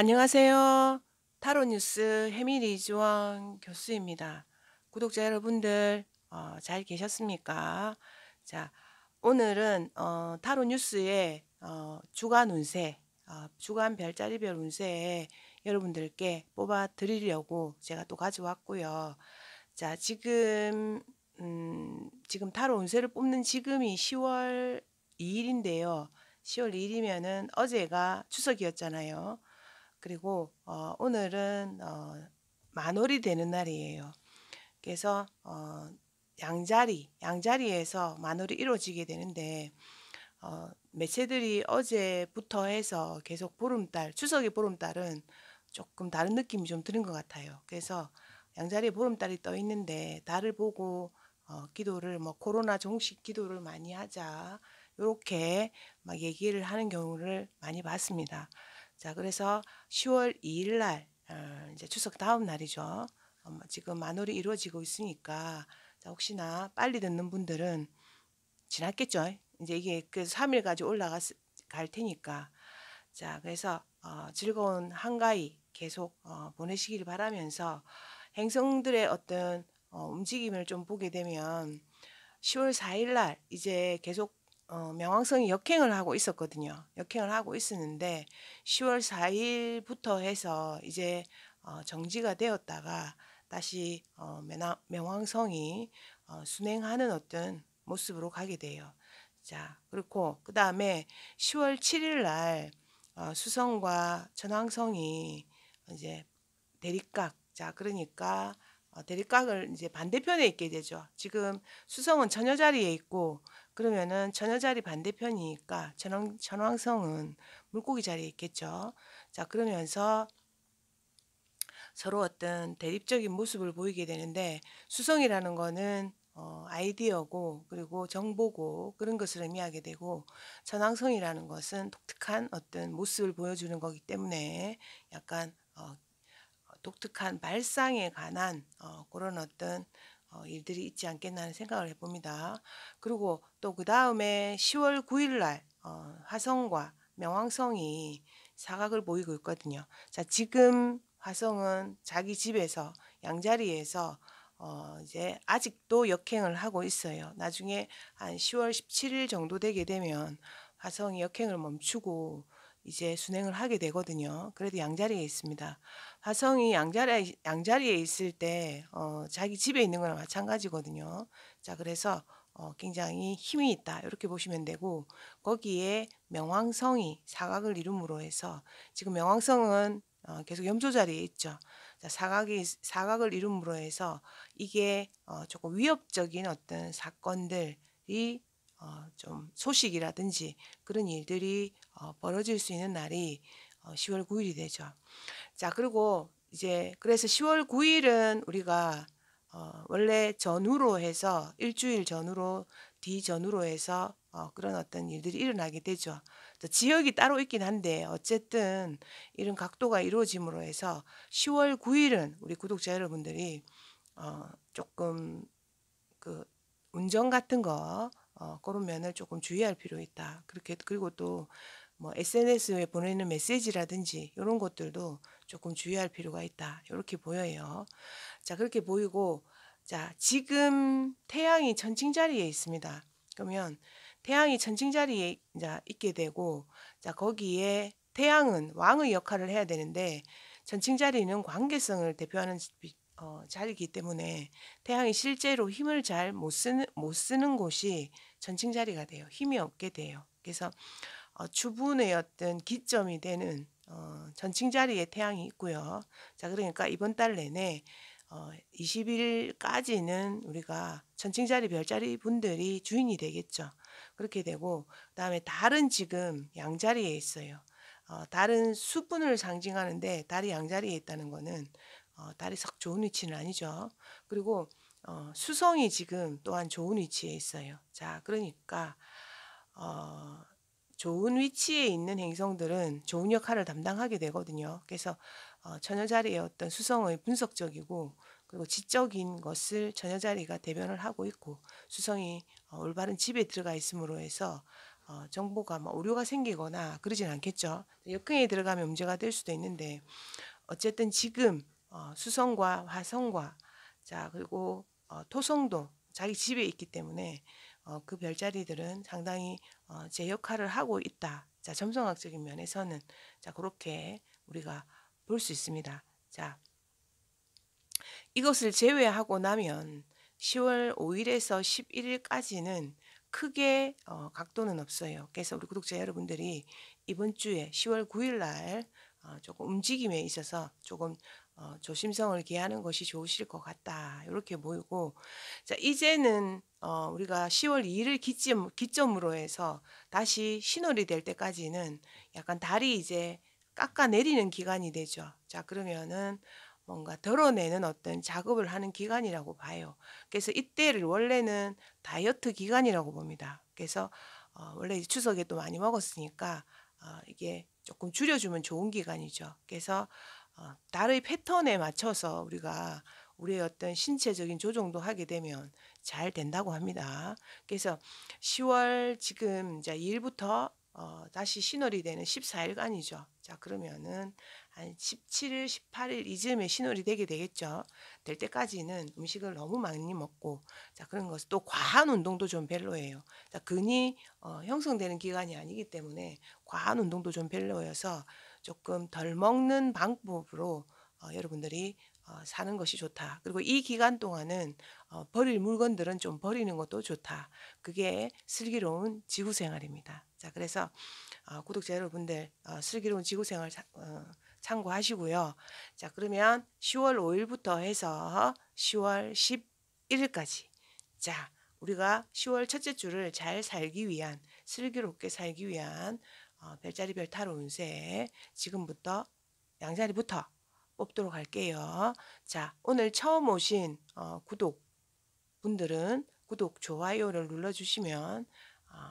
안녕하세요. 타로뉴스 해미리 이주원 교수입니다. 구독자 여러분들 어, 잘 계셨습니까? 자 오늘은 어, 타로뉴스의 어, 주간 운세, 어, 주간 별자리별 운세 여러분들께 뽑아 드리려고 제가 또 가져왔고요. 자 지금 음, 지금 타로 운세를 뽑는 지금이 10월 2일인데요. 10월 2일이면은 어제가 추석이었잖아요. 그리고 어, 오늘은 어, 만월이 되는 날이에요. 그래서 어, 양자리, 양자리에서 만월이 이루어지게 되는데 어, 매체들이 어제부터 해서 계속 보름달, 추석의 보름달은 조금 다른 느낌이 좀 드는 것 같아요. 그래서 양자리에 보름달이 떠 있는데 달을 보고 어, 기도를 뭐 코로나 종식 기도를 많이 하자 이렇게 막 얘기를 하는 경우를 많이 봤습니다. 자, 그래서 10월 2일 날, 어, 이제 추석 다음 날이죠. 어, 뭐 지금 만월이 이루어지고 있으니까, 자, 혹시나 빨리 듣는 분들은 지났겠죠. 이제 이게 그 3일까지 올라갈 테니까. 자, 그래서 어, 즐거운 한가위 계속 어, 보내시길 바라면서 행성들의 어떤 어, 움직임을 좀 보게 되면 10월 4일 날 이제 계속 어, 명왕성이 역행을 하고 있었거든요. 역행을 하고 있었는데 10월 4일부터 해서 이제 어, 정지가 되었다가 다시 어, 명왕성이 어, 순행하는 어떤 모습으로 가게 돼요. 자, 그렇고 그 다음에 10월 7일 날 어, 수성과 천왕성이 이제 대립각. 자, 그러니까 어, 대립각을 이제 반대편에 있게 되죠. 지금 수성은 전여 자리에 있고 그러면은 전여 자리 반대편이니까 천왕, 천왕성은 물고기 자리에 있겠죠. 자 그러면서 서로 어떤 대립적인 모습을 보이게 되는데 수성이라는 거는 어, 아이디어고 그리고 정보고 그런 것을 의미하게 되고 천왕성이라는 것은 독특한 어떤 모습을 보여주는 거기 때문에 약간 어, 독특한 말상에 관한 어, 그런 어떤 어, 일들이 있지 않겠나 하는 생각을 해봅니다. 그리고 또 그 다음에 10월 9일 날 어, 화성과 명왕성이 사각을 보이고 있거든요. 자, 지금 화성은 자기 집에서 양자리에서 어, 이제 아직도 역행을 하고 있어요. 나중에 한 10월 17일 정도 되게 되면 화성이 역행을 멈추고 이제 순행을 하게 되거든요. 그래도 양자리에 있습니다. 화성이 양자리, 양자리에 있을 때 어, 자기 집에 있는 거랑 마찬가지거든요. 자 그래서 어, 굉장히 힘이 있다 이렇게 보시면 되고 거기에 명왕성이 사각을 이름으로 해서 지금 명왕성은 어, 계속 염조 자리에 있죠. 자, 사각이 사각을 이름으로 해서 이게 어, 조금 위협적인 어떤 사건들이 어, 좀 소식이라든지 그런 일들이 어, 벌어질 수 있는 날이 10월 어, 9일이 되죠. 자, 그리고 이제 그래서 10월 9일은 우리가 어, 원래 전후로 해서 일주일 전후로 뒤 전후로 해서 어, 그런 어떤 일들이 일어나게 되죠. 지역이 따로 있긴 한데 어쨌든 이런 각도가 이루어짐으로 해서 10월 9일은 우리 구독자 여러분들이 어, 조금 그 운전 같은 거 어, 그런 면을 조금 주의할 필요 있다. 그렇게 그리고 또뭐 SNS에 보내는 메시지라든지 이런 것들도 조금 주의할 필요가 있다. 이렇게 보여요. 자, 그렇게 보이고 자, 지금 태양이 천칭 자리에 있습니다. 그러면 태양이 천칭 자리에 자, 있게 되고 자, 거기에 태양은 왕의 역할을 해야 되는데 전칭 자리는 관계성을 대표하는 어, 자리이기 때문에 태양이 실제로 힘을 잘 못 쓰는 못 쓰는 곳이 전칭 자리가 돼요. 힘이 없게 돼요. 그래서 어, 주분의 어떤 기점이 되는 어, 전칭 자리에 태양이 있고요. 자 그러니까 이번 달 내내 어, 20일까지는 우리가 전칭자리 별자리 분들이 주인이 되겠죠. 그렇게 되고 그다음에 달은 지금 양자리에 있어요. 어, 달은 수분을 상징하는데 달이 양자리에 있다는 거는 어, 달이 썩 좋은 위치는 아니죠. 그리고 어, 수성이 지금 또한 좋은 위치에 있어요. 자, 그러니까 어, 좋은 위치에 있는 행성들은 좋은 역할을 담당하게 되거든요. 그래서 어, 처녀자리의 어떤 수성의 분석적이고 그리고 지적인 것을 처녀자리가 대변을 하고 있고 수성이 어, 올바른 집에 들어가 있음으로 해서 어, 정보가 뭐 오류가 생기거나 그러진 않겠죠. 역경에 들어가면 문제가 될 수도 있는데 어쨌든 지금 어, 수성과 화성과 자 그리고 어, 토성도 자기 집에 있기 때문에 어, 그 별자리들은 상당히 어, 제 역할을 하고 있다. 자, 점성학적인 면에서는 자, 그렇게 우리가 볼 수 있습니다. 자, 이것을 제외하고 나면 10월 5일에서 11일까지는 크게 어, 각도는 없어요. 그래서 우리 구독자 여러분들이 이번 주에 10월 9일 날 어, 조금 움직임에 있어서 조금 어, 조심성을 기하는 것이 좋으실 것 같다. 이렇게 보이고 자 이제는 어, 우리가 10월 2일을 기점, 기점으로 해서 다시 신월이 될 때까지는 약간 달이 이제 깎아내리는 기간이 되죠. 자, 그러면은 뭔가 덜어내는 어떤 작업을 하는 기간이라고 봐요. 그래서 이때를 원래는 다이어트 기간이라고 봅니다. 그래서 어, 원래 추석에 또 많이 먹었으니까 어, 이게 조금 줄여주면 좋은 기간이죠. 그래서 어, 달의 패턴에 맞춰서 우리가 우리의 어떤 신체적인 조정도 하게 되면 잘 된다고 합니다. 그래서 10월 지금 이제 2일부터 어, 다시 신월이 되는 14일간이죠. 자, 그러면은 한 17일, 18일 이쯤에 신월이 되게 되겠죠. 될 때까지는 음식을 너무 많이 먹고, 자, 그런 것을 또 과한 운동도 좀 별로예요. 자, 근이 어, 형성되는 기간이 아니기 때문에 과한 운동도 좀 별로여서 조금 덜 먹는 방법으로 어, 여러분들이 어, 사는 것이 좋다. 그리고 이 기간 동안은 어, 버릴 물건들은 좀 버리는 것도 좋다. 그게 슬기로운 지구 생활입니다. 자, 그래서 어, 구독자 여러분들 슬기로운 지구 생활 참고하시고요. 자, 그러면 10월 5일부터 해서 10월 11일까지. 자, 우리가 10월 첫째 주를 잘 살기 위한 슬기롭게 살기 위한 어, 별자리 별타로 운세 지금부터 양자리부터 뽑도록 할게요. 자, 오늘 처음 오신 어, 구독 분들은 구독, 좋아요를 눌러주시면 어,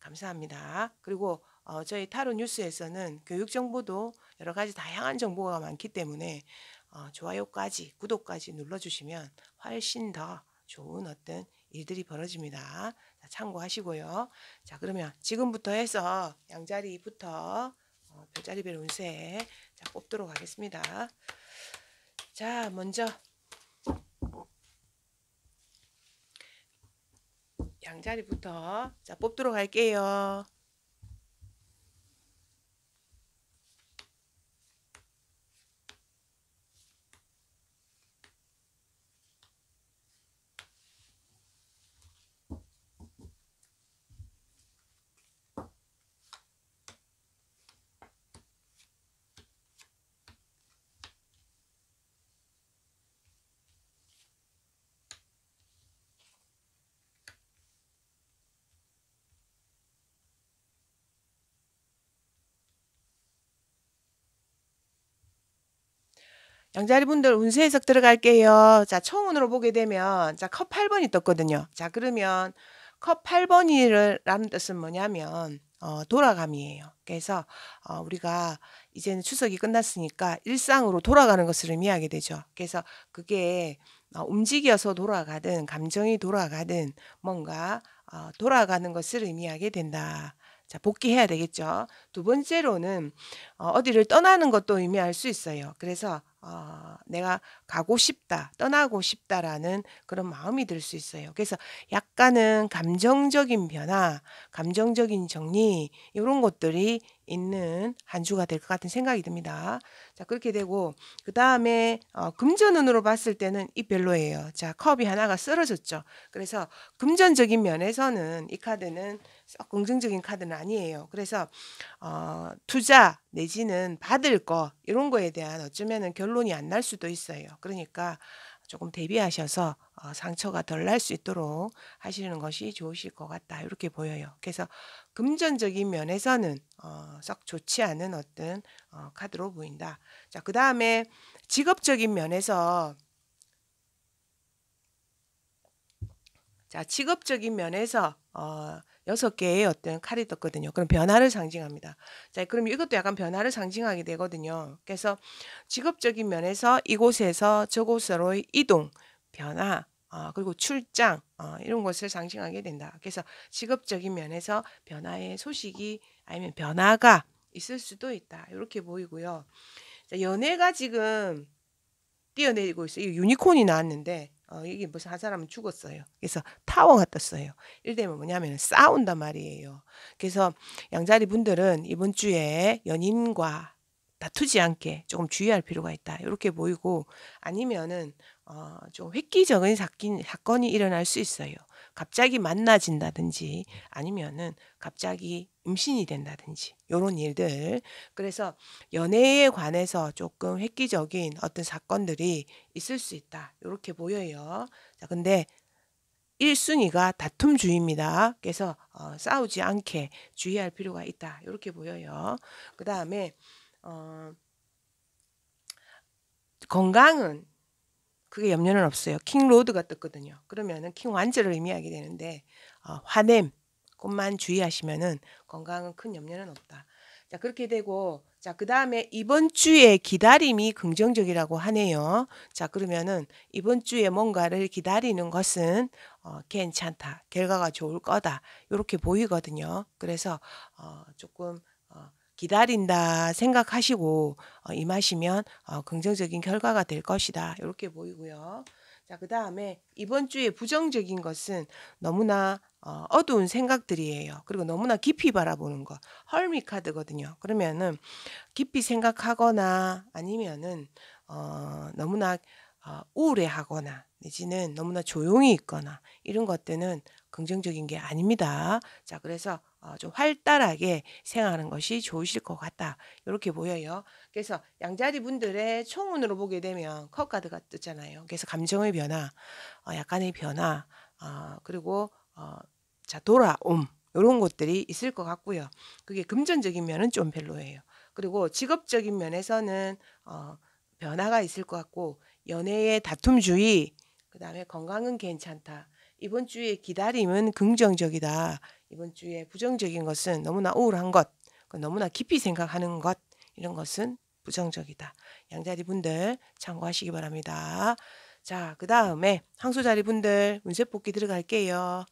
감사합니다. 그리고 어, 저희 타로 뉴스에서는 교육 정보도 여러 가지 다양한 정보가 많기 때문에 어, 좋아요까지, 구독까지 눌러주시면 훨씬 더 좋은 어떤 일들이 벌어집니다. 자, 참고하시고요. 자, 그러면 지금부터 해서 양자리부터 어, 별자리별 운세 자, 뽑도록 하겠습니다. 자, 먼저 양자리부터 자, 뽑도록 할게요. 양자리분들 운세 해석 들어갈게요. 자, 청운으로 보게 되면 자, 컵 8번이 떴거든요. 자, 그러면 컵 8번이라는 뜻은 뭐냐면 어, 돌아감이에요. 그래서 어, 우리가 이제는 추석이 끝났으니까 일상으로 돌아가는 것을 의미하게 되죠. 그래서 그게 어, 움직여서 돌아가든 감정이 돌아가든 뭔가 어, 돌아가는 것을 의미하게 된다. 자, 복귀해야 되겠죠. 두 번째로는 어, 어디를 떠나는 것도 의미할 수 있어요. 그래서 어, 내가 가고 싶다, 떠나고 싶다라는 그런 마음이 들 수 있어요. 그래서 약간은 감정적인 변화, 감정적인 정리, 이런 것들이 있는 한 주가 될 것 같은 생각이 듭니다. 자, 그렇게 되고, 그 다음에, 어, 금전운으로 봤을 때는 이 별로예요. 자, 컵이 하나가 쓰러졌죠. 그래서 금전적인 면에서는 이 카드는 긍정적인 카드는 아니에요. 그래서 어, 투자 내지는 받을 거 이런 거에 대한 어쩌면 결론이 안 날 수도 있어요. 그러니까 조금 대비하셔서 어, 상처가 덜 날 수 있도록 하시는 것이 좋으실 것 같다 이렇게 보여요. 그래서 금전적인 면에서는 어, 썩 좋지 않은 어떤 어, 카드로 보인다. 자그 다음에 직업적인 면에서 자 직업적인 면에서 어, 여섯 개의 어떤 칼이 떴거든요. 그럼 변화를 상징합니다. 자, 그럼 이것도 약간 변화를 상징하게 되거든요. 그래서 직업적인 면에서 이곳에서 저곳으로의 이동, 변화, 어, 그리고 출장 어, 이런 것을 상징하게 된다. 그래서 직업적인 면에서 변화의 소식이 아니면 변화가 있을 수도 있다. 이렇게 보이고요. 자, 연애가 지금 뛰어내리고 있어요. 유니콘이 나왔는데 어, 이게 무슨 뭐 한 사람은 죽었어요. 그래서 타워가 떴어요. 일대면 뭐냐면 싸운단 말이에요. 그래서 양자리 분들은 이번 주에 연인과 다투지 않게 조금 주의할 필요가 있다. 이렇게 보이고 아니면은 어, 좀 획기적인 사건, 사건이 일어날 수 있어요. 갑자기 만나진다든지 아니면은 갑자기 임신이 된다든지 이런 일들 그래서 연애에 관해서 조금 획기적인 어떤 사건들이 있을 수 있다 이렇게 보여요. 자 근데 1순위가 다툼주의입니다. 그래서 어, 싸우지 않게 주의할 필요가 있다 이렇게 보여요. 그 다음에 어, 건강은 그게 염려는 없어요. 킹 로드가 떴거든요. 그러면은 킹 완제를 의미하게 되는데 어, 화냄 조금만 주의하시면은 건강은 큰 염려는 없다. 자, 그렇게 되고 자, 그다음에 이번 주에 기다림이 긍정적이라고 하네요. 자, 그러면은 이번 주에 뭔가를 기다리는 것은 어, 괜찮다. 결과가 좋을 거다. 이렇게 보이거든요. 그래서 어, 조금 어, 기다린다 생각하시고 어, 임하시면 어 긍정적인 결과가 될 것이다. 이렇게 보이고요. 자, 그 다음에 이번 주에 부정적인 것은 너무나 어, 어두운 생각들이에요. 그리고 너무나 깊이 바라보는 것. 헐미 카드거든요. 그러면은 깊이 생각하거나 아니면은 어, 너무나 어, 우울해하거나 내지는 너무나 조용히 있거나 이런 것들은 긍정적인 게 아닙니다. 자, 그래서 어, 좀 활달하게 생활하는 것이 좋으실 것 같다. 이렇게 보여요. 그래서 양자리 분들의 총운으로 보게 되면 컵 카드가 뜨잖아요. 그래서 감정의 변화, 어, 약간의 변화, 어, 그리고 어, 자 돌아옴 이런 것들이 있을 것 같고요. 그게 금전적인 면은 좀 별로예요. 그리고 직업적인 면에서는 어, 변화가 있을 것 같고 연애의 다툼 주의, 그 다음에 건강은 괜찮다. 이번 주에 기다림은 긍정적이다. 이번 주에 부정적인 것은 너무나 우울한 것, 그 너무나 깊이 생각하는 것, 이런 것은 부정적이다. 양자리 분들 참고하시기 바랍니다. 자, 그 다음에 항소자리 분들 문제뽑기 들어갈게요.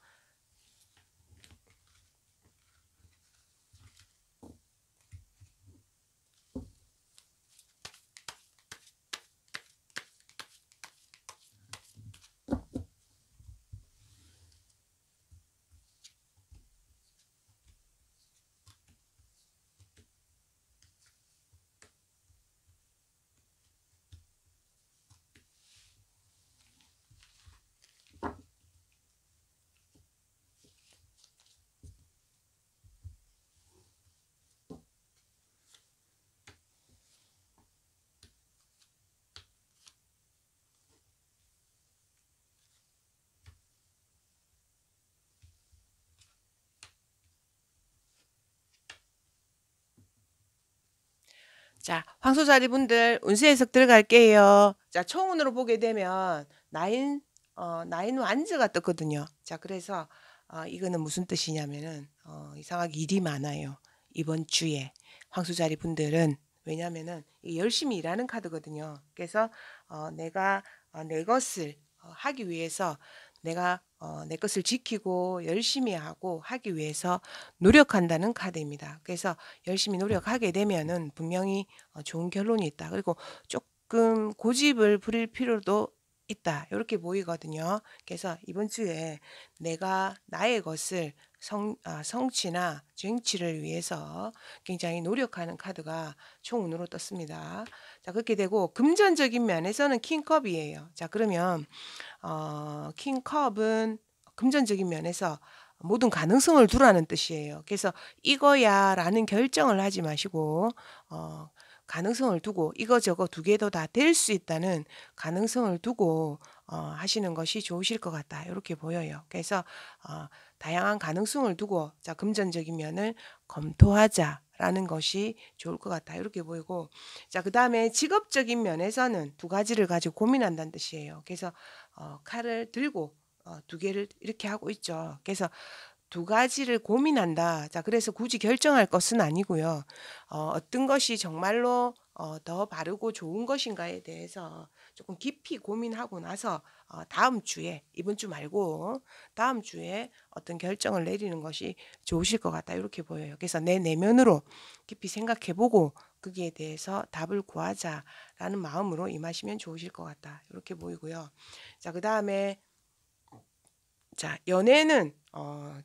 황소자리 분들 운세 해석 들어갈게요. 자, 청운으로 보게 되면 나인 어 나인 완즈가 떴거든요. 자, 그래서 어, 이거는 무슨 뜻이냐면은 어, 이상하게 일이 많아요. 이번 주에 황소자리 분들은 왜냐면은 열심히 일하는 카드거든요. 그래서 어, 내가 어, 내 것을 어, 하기 위해서 내가 어, 내 것을 지키고 열심히 하고 하기 위해서 노력한다는 카드입니다. 그래서 열심히 노력하게 되면은 분명히 어, 좋은 결론이 있다. 그리고 조금 고집을 부릴 필요도 있다. 이렇게 보이거든요. 그래서 이번 주에 내가 나의 것을 성, 아, 성취나 쟁취를 위해서 굉장히 노력하는 카드가 총운으로 떴습니다. 자, 그렇게 되고, 금전적인 면에서는 킹컵이에요. 자, 그러면 어, 킹컵은 금전적인 면에서 모든 가능성을 두라는 뜻이에요. 그래서 이거야라는 결정을 하지 마시고 어, 가능성을 두고 이거저거 두 개도 다 될 수 있다는 가능성을 두고 어, 하시는 것이 좋으실 것 같다. 이렇게 보여요. 그래서 어, 다양한 가능성을 두고 자 금전적인 면을 검토하자. 라는 것이 좋을 것 같다. 이렇게 보이고. 자, 그 다음에 직업적인 면에서는 두 가지를 가지고 고민한다는 뜻이에요. 그래서 어, 칼을 들고 어, 두 개를 이렇게 하고 있죠. 그래서 두 가지를 고민한다. 자, 그래서 굳이 결정할 것은 아니고요. 어, 어떤 것이 정말로 어, 더 바르고 좋은 것인가에 대해서 조금 깊이 고민하고 나서 어, 다음 주에 이번 주 말고 다음 주에 어떤 결정을 내리는 것이 좋으실 것 같다 이렇게 보여요. 그래서 내 내면으로 깊이 생각해보고 거기에 대해서 답을 구하자라는 마음으로 임하시면 좋으실 것 같다. 이렇게 보이고요. 자, 그 다음에, 자, 연애는, 어,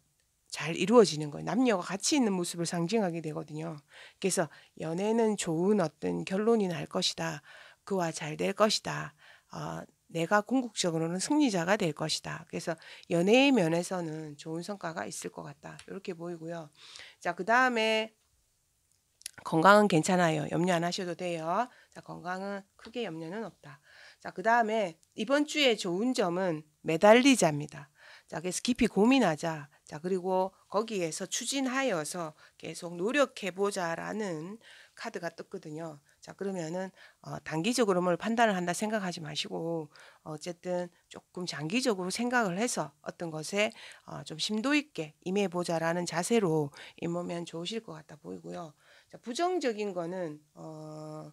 잘 이루어지는 거예요. 남녀가 같이 있는 모습을 상징하게 되거든요. 그래서 연애는 좋은 어떤 결론이 날 것이다. 그와 잘 될 것이다. 어, 내가 궁극적으로는 승리자가 될 것이다. 그래서 연애의 면에서는 좋은 성과가 있을 것 같다. 이렇게 보이고요. 자, 그 다음에 건강은 괜찮아요. 염려 안 하셔도 돼요. 자, 건강은 크게 염려는 없다. 자, 그 다음에 이번 주에 좋은 점은 매달리자입니다. 자, 그래서 깊이 고민하자. 자, 그리고 거기에서 추진하여서 계속 노력해보자라는 카드가 떴거든요. 자, 그러면은, 어, 단기적으로 뭘 판단을 한다 생각하지 마시고, 어, 어쨌든 조금 장기적으로 생각을 해서 어떤 것에 어, 좀 심도 있게 임해보자라는 자세로 임하면 좋으실 것 같아 보이고요. 자, 그러니까 부정적인 거는 어,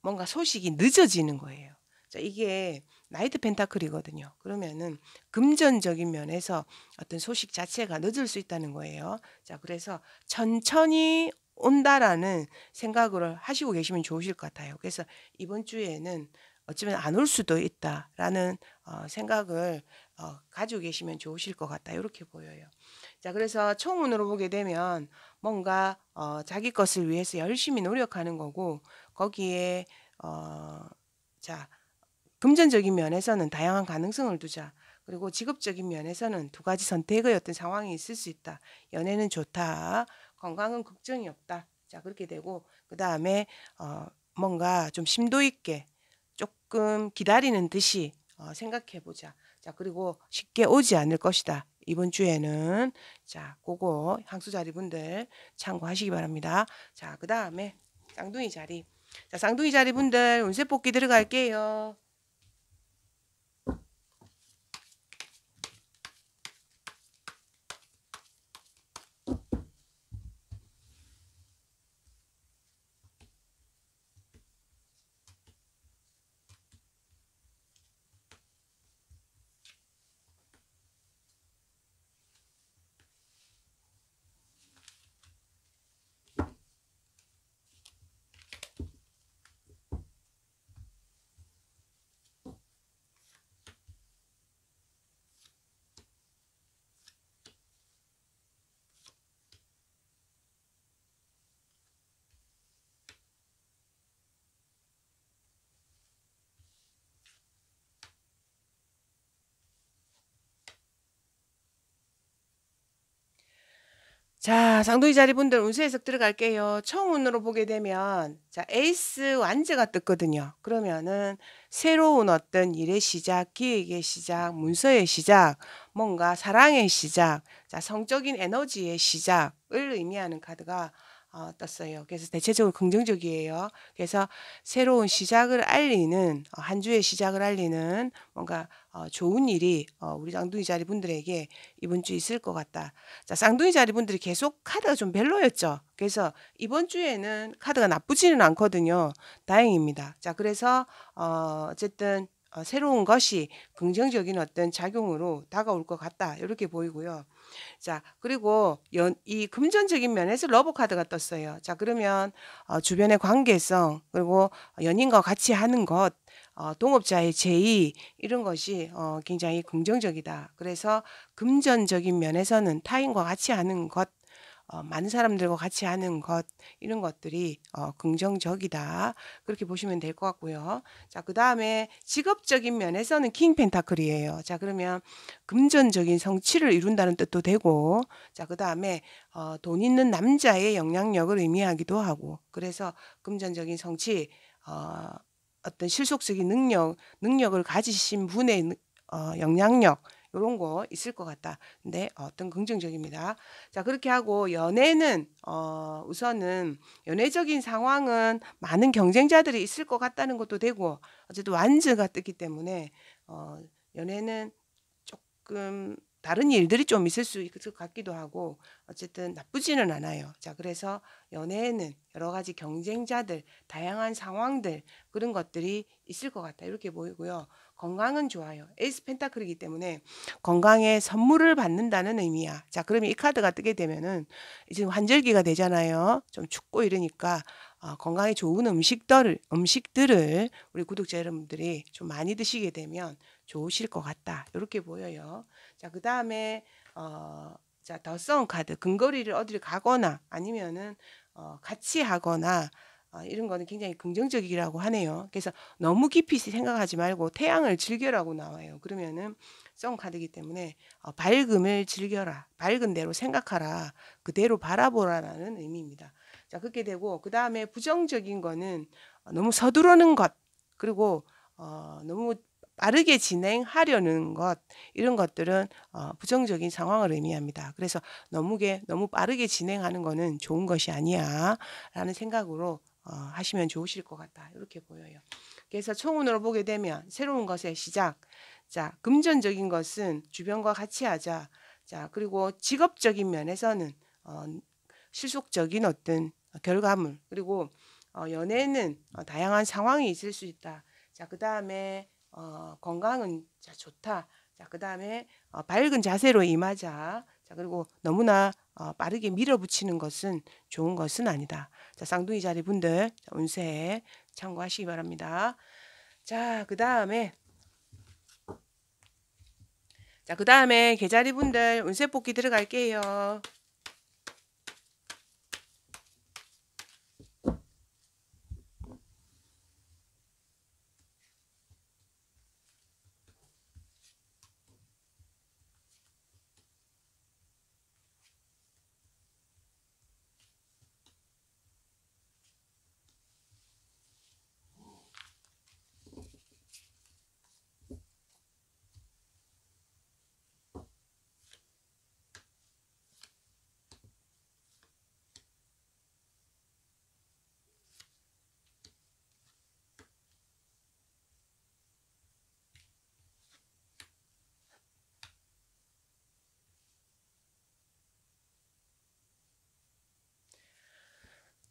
뭔가 소식이 늦어지는 거예요. 자, 이게 나이트 펜타클이거든요. 그러면은 금전적인 면에서 어떤 소식 자체가 늦을 수 있다는 거예요. 자, 그래서 천천히 온다라는 생각을 하시고 계시면 좋으실 것 같아요. 그래서 이번 주에는 어쩌면 안 올 수도 있다라는 어, 생각을 어, 가지고 계시면 좋으실 것 같다. 이렇게 보여요. 자, 그래서 총운으로 보게 되면 뭔가 어, 자기 것을 위해서 열심히 노력하는 거고 거기에 어, 자 금전적인 면에서는 다양한 가능성을 두자. 그리고 직업적인 면에서는 두 가지 선택의 어떤 상황이 있을 수 있다. 연애는 좋다. 건강은 걱정이 없다. 자 그렇게 되고 그 다음에 어, 뭔가 좀 심도 있게 조금 기다리는 듯이 어, 생각해보자. 자 그리고 쉽게 오지 않을 것이다. 이번 주에는 자, 그거 항수 자리분들 참고하시기 바랍니다. 자, 그 다음에 쌍둥이 자리. 자, 쌍둥이 자리분들 운세 뽑기 들어갈게요. 자, 상도이 자리분들 운수 해석 들어갈게요. 청운으로 보게 되면 자, 에이스 완제가 뜨거든요. 그러면은 새로운 어떤 일의 시작, 기획의 시작, 문서의 시작, 뭔가 사랑의 시작, 자, 성적인 에너지의 시작을 의미하는 카드가 아, 어, 떴어요. 그래서 대체적으로 긍정적이에요. 그래서 새로운 시작을 알리는 어, 한 주의 시작을 알리는 뭔가 어, 좋은 일이 어, 우리 쌍둥이 자리 분들에게 이번 주에 있을 것 같다. 자, 쌍둥이 자리 분들이 계속 카드가 좀 별로였죠. 그래서 이번 주에는 카드가 나쁘지는 않거든요. 다행입니다. 자, 그래서 어, 어쨌든 어, 새로운 것이 긍정적인 어떤 작용으로 다가올 것 같다 이렇게 보이고요. 자 그리고 연, 이 금전적인 면에서 러브 카드가 떴어요. 자 그러면 어, 주변의 관계성 그리고 연인과 같이 하는 것 어, 동업자의 제의 이런 것이 어, 굉장히 긍정적이다. 그래서 금전적인 면에서는 타인과 같이 하는 것 어, 많은 사람들과 같이 하는 것 이런 것들이 어, 긍정적이다 그렇게 보시면 될 것 같고요. 자 그 다음에 직업적인 면에서는 킹 펜타클이에요. 자 그러면 금전적인 성취를 이룬다는 뜻도 되고 자 그 다음에 어, 돈 있는 남자의 영향력을 의미하기도 하고 그래서 금전적인 성취 어, 어떤 실속적인 능력 능력을 가지신 분의 어, 영향력 이런 거 있을 것 같다. 근데 어떤 긍정적입니다. 자 그렇게 하고 연애는 어, 우선은 연애적인 상황은 많은 경쟁자들이 있을 것 같다는 것도 되고 어쨌든 완즈가 뜨기 때문에 어, 연애는 조금 다른 일들이 좀 있을 수 있을 것 같기도 하고 어쨌든 나쁘지는 않아요. 자 그래서 연애에는 여러 가지 경쟁자들, 다양한 상황들 그런 것들이 있을 것 같다 이렇게 보이고요. 건강은 좋아요. 에이스 펜타클이기 때문에 건강에 선물을 받는다는 의미야. 자, 그러면 이 카드가 뜨게 되면은 지금 환절기가 되잖아요. 좀 춥고 이러니까 어, 건강에 좋은 음식들을 음식들을 우리 구독자 여러분들이 좀 많이 드시게 되면 좋으실 것 같다. 이렇게 보여요. 자, 그 다음에 어, 자, 더 썬 카드 근거리를 어디를 가거나 아니면은 어, 같이 하거나 아, 이런 거는 굉장히 긍정적이라고 하네요. 그래서 너무 깊이 생각하지 말고 태양을 즐겨라고 나와요. 그러면은 썸 카드이기 때문에 어, 밝음을 즐겨라. 밝은 대로 생각하라. 그대로 바라보라라는 의미입니다. 자, 그렇게 되고 그 다음에 부정적인 거는 어, 너무 서두르는 것 그리고 어, 너무 빠르게 진행하려는 것 이런 것들은 어, 부정적인 상황을 의미합니다. 그래서 너무게 너무 빠르게 진행하는 거는 좋은 것이 아니야라는 생각으로 어, 하시면 좋으실 것 같다. 이렇게 보여요. 그래서 청운으로 보게 되면 새로운 것의 시작. 자, 금전적인 것은 주변과 같이 하자. 자, 그리고 직업적인 면에서는 어, 실속적인 어떤 결과물. 그리고 어, 연애는 어, 다양한 상황이 있을 수 있다. 자, 그 다음에 어, 건강은 자, 좋다. 자, 그 다음에 어, 밝은 자세로 임하자. 자, 그리고 너무나 어, 빠르게 밀어붙이는 것은 좋은 것은 아니다. 자, 쌍둥이 자리 분들 자, 운세 참고하시기 바랍니다. 자, 그 다음에 자, 그 다음에 계자리 분들 운세 뽑기 들어갈게요.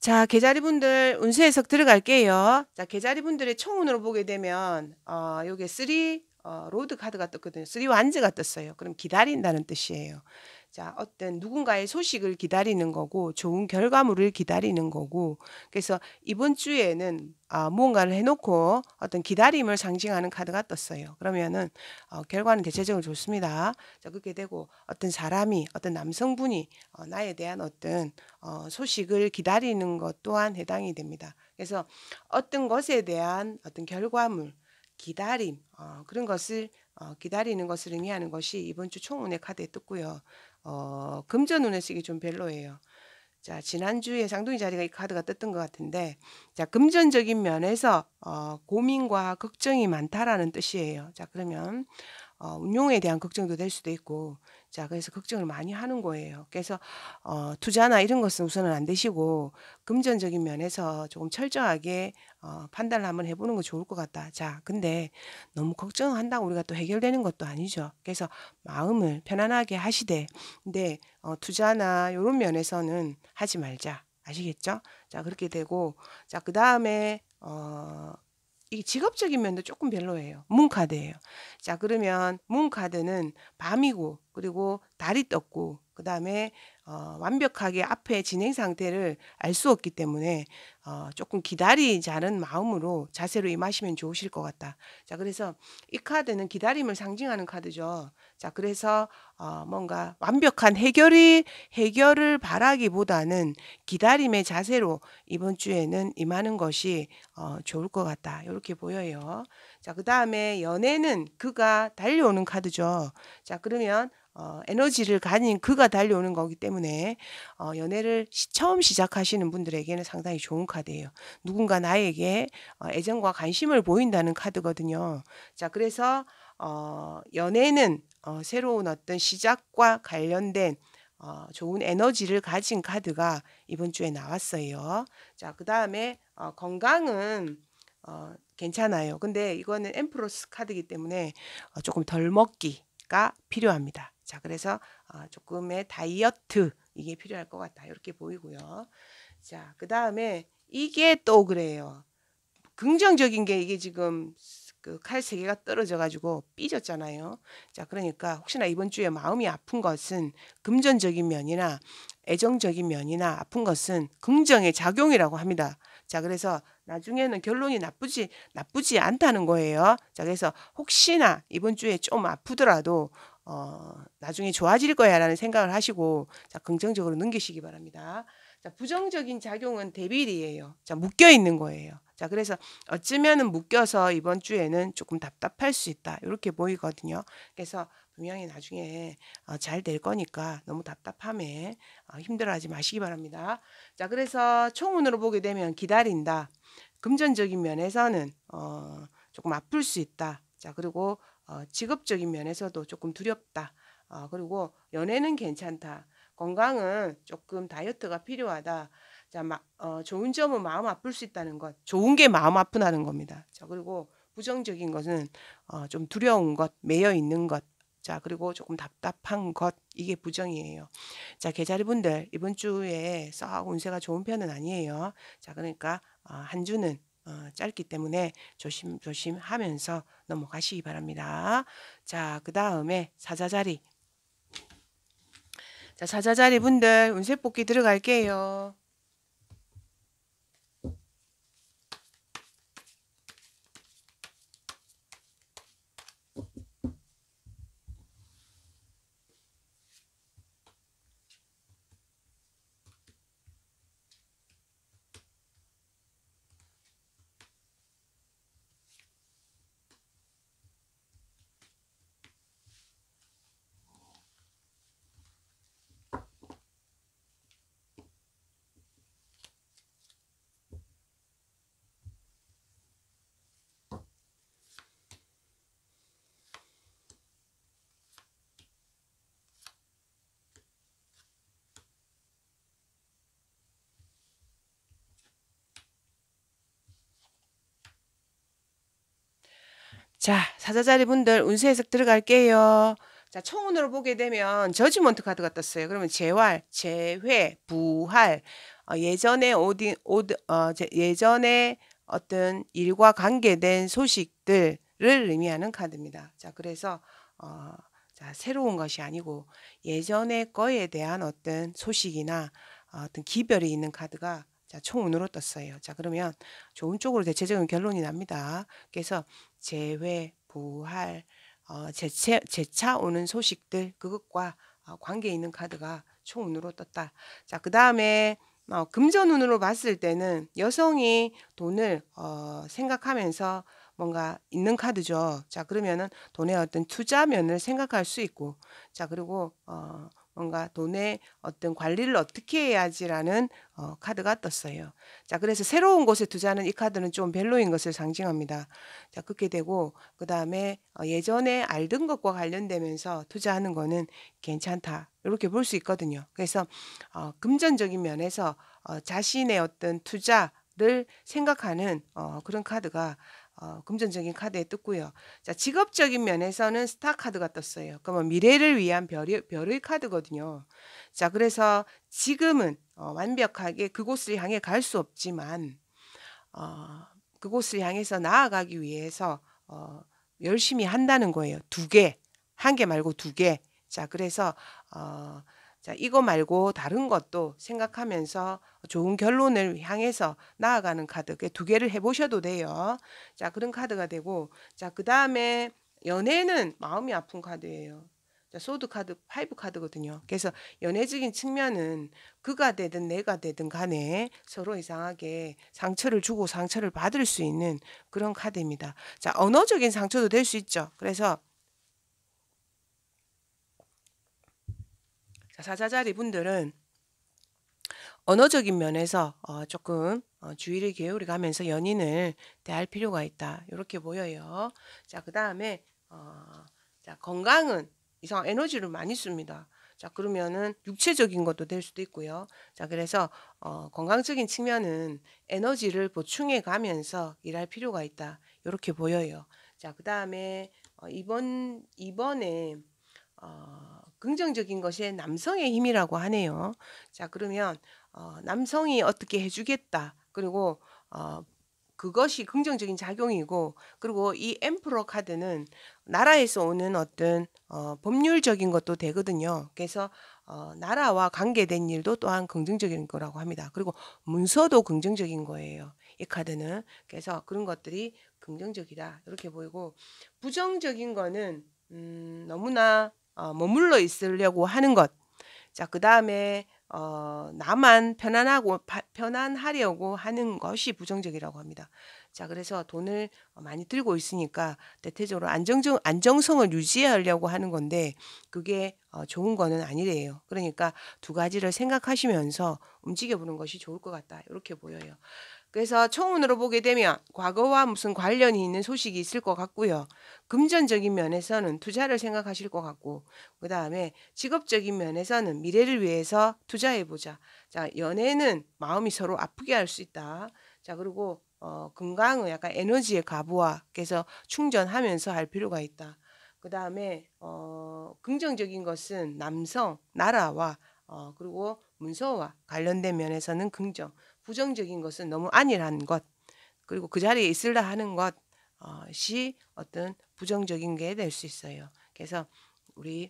자, 계자리 분들 운수 해석 들어갈게요. 자, 계자리 분들의 총운으로 보게 되면 어, 요게 쓰리 어, 로드 카드가 떴거든요. 쓰리 완즈가 떴어요. 그럼 기다린다는 뜻이에요. 자, 어떤 누군가의 소식을 기다리는 거고 좋은 결과물을 기다리는 거고 그래서 이번 주에는 아, 무언가를 해놓고 어떤 기다림을 상징하는 카드가 떴어요. 그러면은 어, 결과는 대체적으로 좋습니다. 자, 그렇게 되고 어떤 사람이 어떤 남성분이 어, 나에 대한 어떤 어, 소식을 기다리는 것 또한 해당이 됩니다. 그래서 어떤 것에 대한 어떤 결과물 기다림 어, 그런 것을 어, 기다리는 것을 의미하는 것이 이번 주 총운의 카드에 떴고요. 어, 금전운의 쓰기 좀 별로예요. 자, 지난주에 상둥이 자리가 이 카드가 떴던 것 같은데, 자, 금전적인 면에서, 어, 고민과 걱정이 많다라는 뜻이에요. 자, 그러면, 어, 운용에 대한 걱정도 될 수도 있고, 자, 그래서 걱정을 많이 하는 거예요. 그래서 어, 투자나 이런 것은 우선은 안 되시고 금전적인 면에서 조금 철저하게 어, 판단을 한번 해보는 거 좋을 것 같다. 자, 근데 너무 걱정한다고 우리가 또 해결되는 것도 아니죠. 그래서 마음을 편안하게 하시되, 근데 어, 투자나 이런 면에서는 하지 말자. 아시겠죠? 자, 그렇게 되고, 자, 그 다음에, 어, 이 직업적인 면도 조금 별로예요. 문카드예요. 자, 그러면 문카드는 밤이고 그리고 달이 떴고 그다음에 어, 완벽하게 앞에 진행 상태를 알 수 없기 때문에 어, 조금 기다리자는 마음으로 자세로 임하시면 좋으실 것 같다. 자, 그래서 이 카드는 기다림을 상징하는 카드죠. 자, 그래서 어, 뭔가 완벽한 해결이 해결을 바라기보다는 기다림의 자세로 이번 주에는 임하는 것이 어, 좋을 것 같다. 이렇게 보여요. 자, 그 다음에 연애는 그가 달려오는 카드죠. 자, 그러면 어, 에너지를 가진 그가 달려오는 거기 때문에 어, 연애를 시, 처음 시작하시는 분들에게는 상당히 좋은 카드예요. 누군가 나에게 어, 애정과 관심을 보인다는 카드거든요. 자, 그래서 어, 연애는 어, 새로운 어떤 시작과 관련된 어, 좋은 에너지를 가진 카드가 이번 주에 나왔어요. 자, 그 다음에 어, 건강은 어, 괜찮아요. 근데 이거는 엠프로스 카드이기 때문에 어, 조금 덜 먹기가 필요합니다. 자, 그래서 아, 조금의 다이어트 이게 필요할 것 같다. 이렇게 보이고요. 자, 그 다음에 이게 또 그래요. 긍정적인 게 이게 지금 그 칼 세 개가 떨어져 가지고 삐졌잖아요. 자, 그러니까 혹시나 이번 주에 마음이 아픈 것은 금전적인 면이나 애정적인 면이나 아픈 것은 긍정의 작용이라고 합니다. 자, 그래서 나중에는 결론이 나쁘지 나쁘지 않다는 거예요. 자, 그래서 혹시나 이번 주에 좀 아프더라도 어, 나중에 좋아질 거야라는 생각을 하시고 자, 긍정적으로 넘기시기 바랍니다. 자, 부정적인 작용은 대비리예요. 자, 묶여 있는 거예요. 자, 그래서 어쩌면은 묶여서 이번 주에는 조금 답답할 수 있다. 이렇게 보이거든요. 그래서 분명히 나중에 어, 잘될 거니까 너무 답답함에 어, 힘들어하지 마시기 바랍니다. 자, 그래서 총운으로 보게 되면 기다린다. 금전적인 면에서는 어, 조금 아플 수 있다. 자, 그리고 어, 직업적인 면에서도 조금 두렵다. 어, 그리고 연애는 괜찮다. 건강은 조금 다이어트가 필요하다. 자, 마, 어, 좋은 점은 마음 아플 수 있다는 것. 좋은 게 마음 아프다는 겁니다. 자, 그리고 부정적인 것은 어, 좀 두려운 것, 매여 있는 것. 자, 그리고 조금 답답한 것. 이게 부정이에요. 자, 계자리분들, 이번 주에 썩 운세가 좋은 편은 아니에요. 자, 그러니까 어, 한 주는 어, 짧기 때문에 조심조심 하면서 넘어가시기 바랍니다. 자, 그 다음에 사자자리. 자, 사자자리 분들 운세 뽑기 들어갈게요. 자, 사자자리 분들 운세 해석 들어갈게요. 자, 총운으로 보게 되면 저지먼트 카드가 떴어요. 그러면 재활, 재회, 부활, 어, 예전에 오디, 오드, 어, 제, 예전에 어떤 일과 관계된 소식들을 의미하는 카드입니다. 자, 그래서 어, 자, 새로운 것이 아니고 예전의 거에 대한 어떤 소식이나 어떤 기별이 있는 카드가 자, 총운으로 떴어요. 자, 그러면 좋은 쪽으로 대체적인 결론이 납니다. 그래서 재회, 부활, 어, 재차, 재차 오는 소식들 그것과 어, 관계 있는 카드가 총운으로 떴다. 자, 그 다음에 어, 금전운으로 봤을 때는 여성이 돈을 어, 생각하면서 뭔가 있는 카드죠. 자, 그러면은 돈의 어떤 투자면을 생각할 수 있고, 자, 그리고 어, 뭔가 돈의 어떤 관리를 어떻게 해야지라는 어, 카드가 떴어요. 자, 그래서 새로운 곳에 투자는 이 카드는 좀 벨로인 것을 상징합니다. 자, 그렇게 되고 그 다음에 어, 예전에 알던 것과 관련되면서 투자하는 거는 괜찮다 이렇게 볼 수 있거든요. 그래서 어, 금전적인 면에서 어, 자신의 어떤 투자를 생각하는 어, 그런 카드가 어, 금전적인 카드에 떴고요. 자, 직업적인 면에서는 스타 카드가 떴어요. 그러면 미래를 위한 별의, 별의 카드거든요. 자, 그래서 지금은 어, 완벽하게 그곳을 향해 갈 수 없지만 어, 그곳을 향해서 나아가기 위해서 어, 열심히 한다는 거예요. 두 개, 한 개 말고 두 개. 자, 그래서 어, 자, 이거 말고 다른 것도 생각하면서 좋은 결론을 향해서 나아가는 카드. 두 개를 해보셔도 돼요. 자, 그런 카드가 되고, 자, 그 다음에 연애는 마음이 아픈 카드예요. 자, 소드 카드, 파이브 카드거든요. 그래서 연애적인 측면은 그가 되든 내가 되든 간에 서로 이상하게 상처를 주고 상처를 받을 수 있는 그런 카드입니다. 자, 언어적인 상처도 될 수 있죠. 그래서 사자자리 분들은 언어적인 면에서 어, 조금 어, 주의를 기울이가면서 연인을 대할 필요가 있다. 이렇게 보여요. 자, 그 다음에 어, 자 건강은 이상 에너지를 많이 씁니다. 자 그러면은 육체적인 것도 될 수도 있고요. 자 그래서 어, 건강적인 측면은 에너지를 보충해 가면서 일할 필요가 있다. 이렇게 보여요. 자그 다음에 어, 이번 이번에 어, 긍정적인 것이 남성의 힘이라고 하네요. 자, 그러면 어, 남성이 어떻게 해주겠다. 그리고 어, 그것이 긍정적인 작용이고 그리고 이 엠프로 카드는 나라에서 오는 어떤 어, 법률적인 것도 되거든요. 그래서 어, 나라와 관계된 일도 또한 긍정적인 거라고 합니다. 그리고 문서도 긍정적인 거예요. 이 카드는 그래서 그런 것들이 긍정적이다 이렇게 보이고 부정적인 거는 음, 너무나 어, 머물러 있으려고 하는 것. 자, 그 다음에 어, 나만 편안하고 바, 편안하려고 하는 것이 부정적이라고 합니다. 자, 그래서 돈을 많이 들고 있으니까 대체적으로 안정적 안정성을 유지하려고 하는 건데 그게 어, 좋은 거는 아니래요. 그러니까 두 가지를 생각하시면서 움직여 보는 것이 좋을 것 같다. 이렇게 보여요. 그래서 초문으로 보게 되면 과거와 무슨 관련이 있는 소식이 있을 것 같고요. 금전적인 면에서는 투자를 생각하실 것 같고, 그 다음에 직업적인 면에서는 미래를 위해서 투자해보자. 자, 연애는 마음이 서로 아프게 할 수 있다. 자, 그리고, 어, 건강은 약간 에너지의 가부와께서 충전하면서 할 필요가 있다. 그 다음에, 어, 긍정적인 것은 남성, 나라와, 어, 그리고 문서와 관련된 면에서는 긍정, 부정적인 것은 너무 안일한 것 그리고 그 자리에 있을라 하는 것이 어, 어떤 부정적인 게 될 수 있어요. 그래서 우리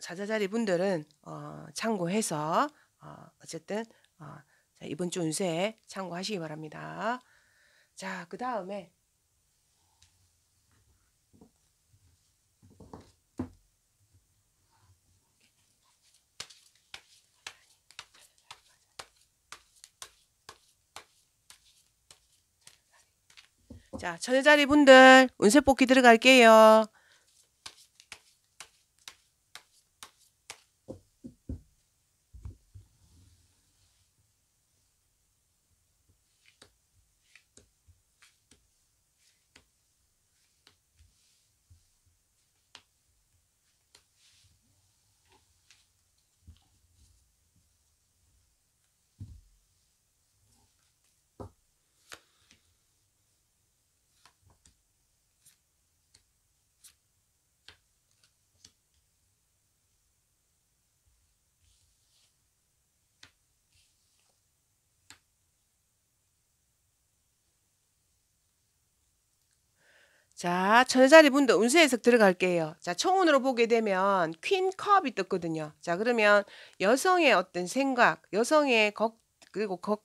사자자리 분들은 어, 참고해서 어, 쨌든 어, 이번 주 운세 참고하시기 바랍니다. 자, 그 다음에 자, 전 천자리 분들 운세 뽑기 들어갈게요. 자, 천자리 분도 운세 해석 들어갈게요. 자, 총운으로 보게 되면 퀸컵이 떴거든요. 자, 그러면 여성의 어떤 생각, 여성의 걱, 그리고 걱,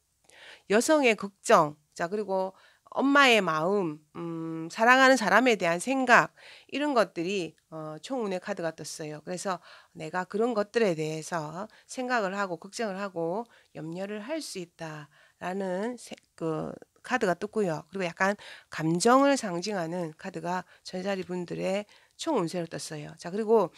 여성의 걱정, 자, 그리고 엄마의 마음, 음, 사랑하는 사람에 대한 생각, 이런 것들이 어, 총운의 카드가 떴어요. 그래서 내가 그런 것들에 대해서 생각을 하고, 걱정을 하고, 염려를 할 수 있다라는 그, 카드가 떴고요. 그리고 약간 감정을 상징하는 카드가 전자리 분들의 총 운세로 떴어요. 자, 그리고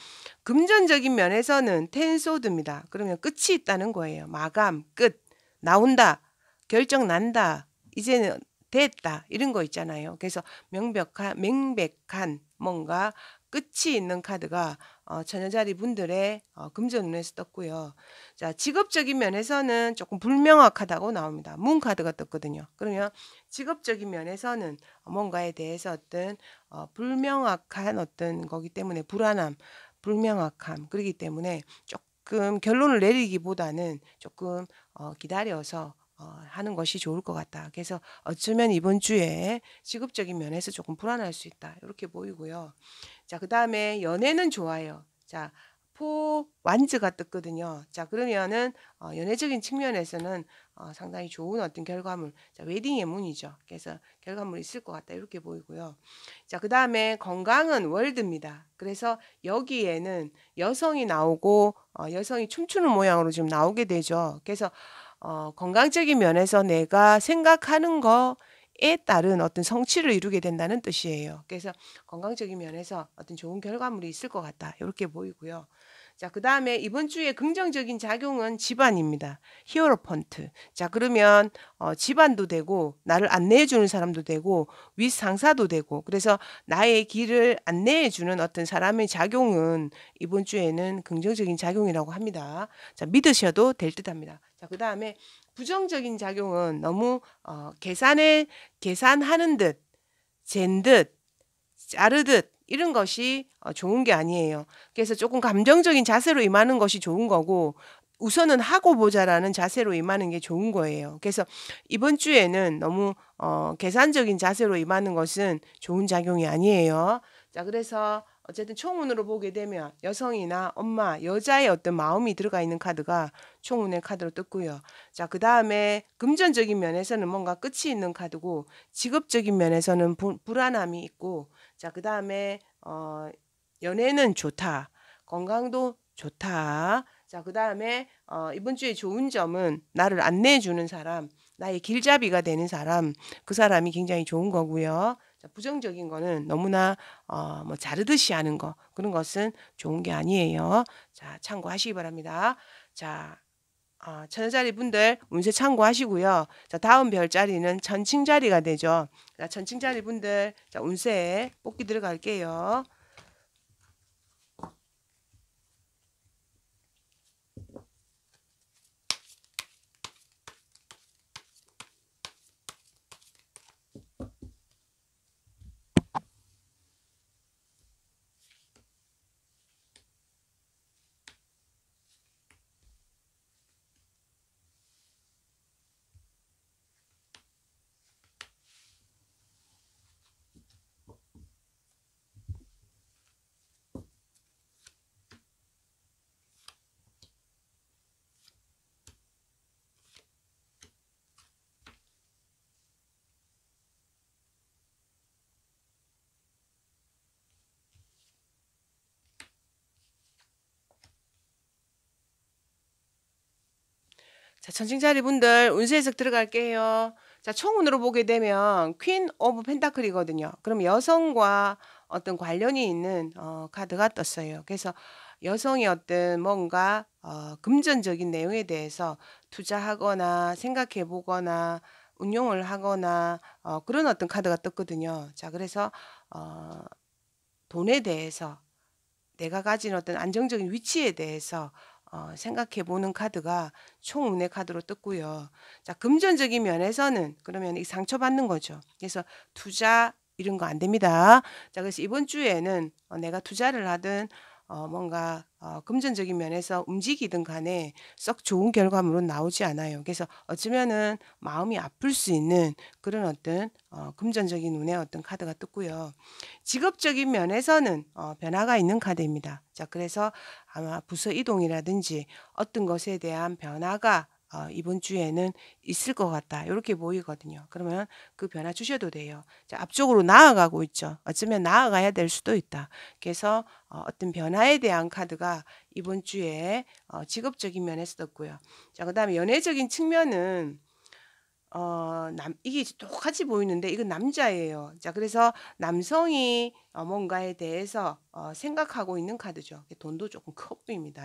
금전적인 면에서는 텐소드입니다. 그러면 끝이 있다는 거예요. 마감, 끝, 나온다, 결정 난다, 이제는 됐다 이런 거 있잖아요. 그래서 명백한 명백한 뭔가 끝이 있는 카드가 어, 처녀자리 분들의 어, 금전운에서 떴고요. 자, 직업적인 면에서는 조금 불명확하다고 나옵니다. 문 카드가 떴거든요. 그러면 직업적인 면에서는 뭔가에 대해서 어떤 어, 불명확한 어떤 거기 때문에 불안함, 불명확함 그러기 때문에 조금 결론을 내리기보다는 조금 어, 기다려서 어, 하는 것이 좋을 것 같다. 그래서 어쩌면 이번 주에 직업적인 면에서 조금 불안할 수 있다. 이렇게 보이고요. 자, 그 다음에 연애는 좋아요. 자, 포 완즈가 떴거든요. 자, 그러면은 어, 연애적인 측면에서는 어, 상당히 좋은 어떤 결과물, 자, 웨딩의 문이죠. 그래서 결과물이 있을 것 같다. 이렇게 보이고요. 자, 그 다음에 건강은 월드입니다. 그래서 여기에는 여성이 나오고 어, 여성이 춤추는 모양으로 지금 나오게 되죠. 그래서 어, 건강적인 면에서 내가 생각하는 거에 따른 어떤 성취를 이루게 된다는 뜻이에요. 그래서 건강적인 면에서 어떤 좋은 결과물이 있을 것 같다. 이렇게 보이고요. 자, 그 다음에 이번 주에 긍정적인 작용은 집안입니다. 히어로펀트. 자, 그러면 어, 집안도 되고 나를 안내해 주는 사람도 되고 윗상사도 되고 그래서 나의 길을 안내해 주는 어떤 사람의 작용은 이번 주에는 긍정적인 작용이라고 합니다. 자, 믿으셔도 될 듯합니다. 자, 그 다음에 부정적인 작용은 너무 어, 계산에 계산하는 듯, 잰 듯, 자르듯 이런 것이 어, 좋은 게 아니에요. 그래서 조금 감정적인 자세로 임하는 것이 좋은 거고 우선은 하고 보자라는 자세로 임하는 게 좋은 거예요. 그래서 이번 주에는 너무 어, 계산적인 자세로 임하는 것은 좋은 작용이 아니에요. 자, 그래서 어쨌든 총운으로 보게 되면 여성이나 엄마, 여자의 어떤 마음이 들어가 있는 카드가 총운의 카드로 뜯고요 자, 그 다음에 금전적인 면에서는 뭔가 끝이 있는 카드고 직업적인 면에서는 불안함이 있고 자, 그 다음에, 어, 연애는 좋다. 건강도 좋다. 자, 그 다음에, 어, 이번 주에 좋은 점은 나를 안내해주는 사람, 나의 길잡이가 되는 사람, 그 사람이 굉장히 좋은 거고요. 자, 부정적인 거는 너무나, 어, 뭐, 자르듯이 하는 거, 그런 것은 좋은 게 아니에요. 자, 참고하시기 바랍니다. 자, 아, 천자리 분들 운세 참고하시고요. 자, 다음 별자리는 천칭자리가 되죠. 자, 천칭자리 분들 자, 운세 뽑기 들어갈게요. 전칭자리분들 운세 해석 들어갈게요. 자, 총운으로 보게 되면 퀸 오브 펜타클이거든요. 그럼 여성과 어떤 관련이 있는 어, 카드가 떴어요. 그래서 여성이 어떤 뭔가 어, 금전적인 내용에 대해서 투자하거나 생각해 보거나 운용을 하거나 어, 그런 어떤 카드가 떴거든요. 자, 그래서 어, 돈에 대해서 내가 가진 어떤 안정적인 위치에 대해서 어, 생각해 보는 카드가 총운의 카드로 떴고요. 자, 금전적인 면에서는 그러면 이 상처받는 거죠. 그래서 투자 이런 거 안 됩니다. 자, 그래서 이번 주에는 어, 내가 투자를 하든 어, 뭔가 어, 금전적인 면에서 움직이든 간에 썩 좋은 결과물은 나오지 않아요. 그래서 어쩌면은 마음이 아플 수 있는 그런 어떤 어, 금전적인 운의 어떤 카드가 뜨고요. 직업적인 면에서는 어, 변화가 있는 카드입니다. 자, 그래서 아마 부서 이동이라든지 어떤 것에 대한 변화가 어, 이번 주에는 있을 것 같다. 이렇게 보이거든요. 그러면 그 변화 주셔도 돼요. 자, 앞쪽으로 나아가고 있죠. 어쩌면 나아가야 될 수도 있다. 그래서 어, 어떤 변화에 대한 카드가 이번 주에 어, 직업적인 면에서 떴고요. 자, 그 다음에 연애적인 측면은 어, 남, 이게 똑같이 보이는데 이건 남자예요. 자, 그래서 남성이 어, 뭔가에 대해서 어, 생각하고 있는 카드죠. 돈도 조금 커 보입니다.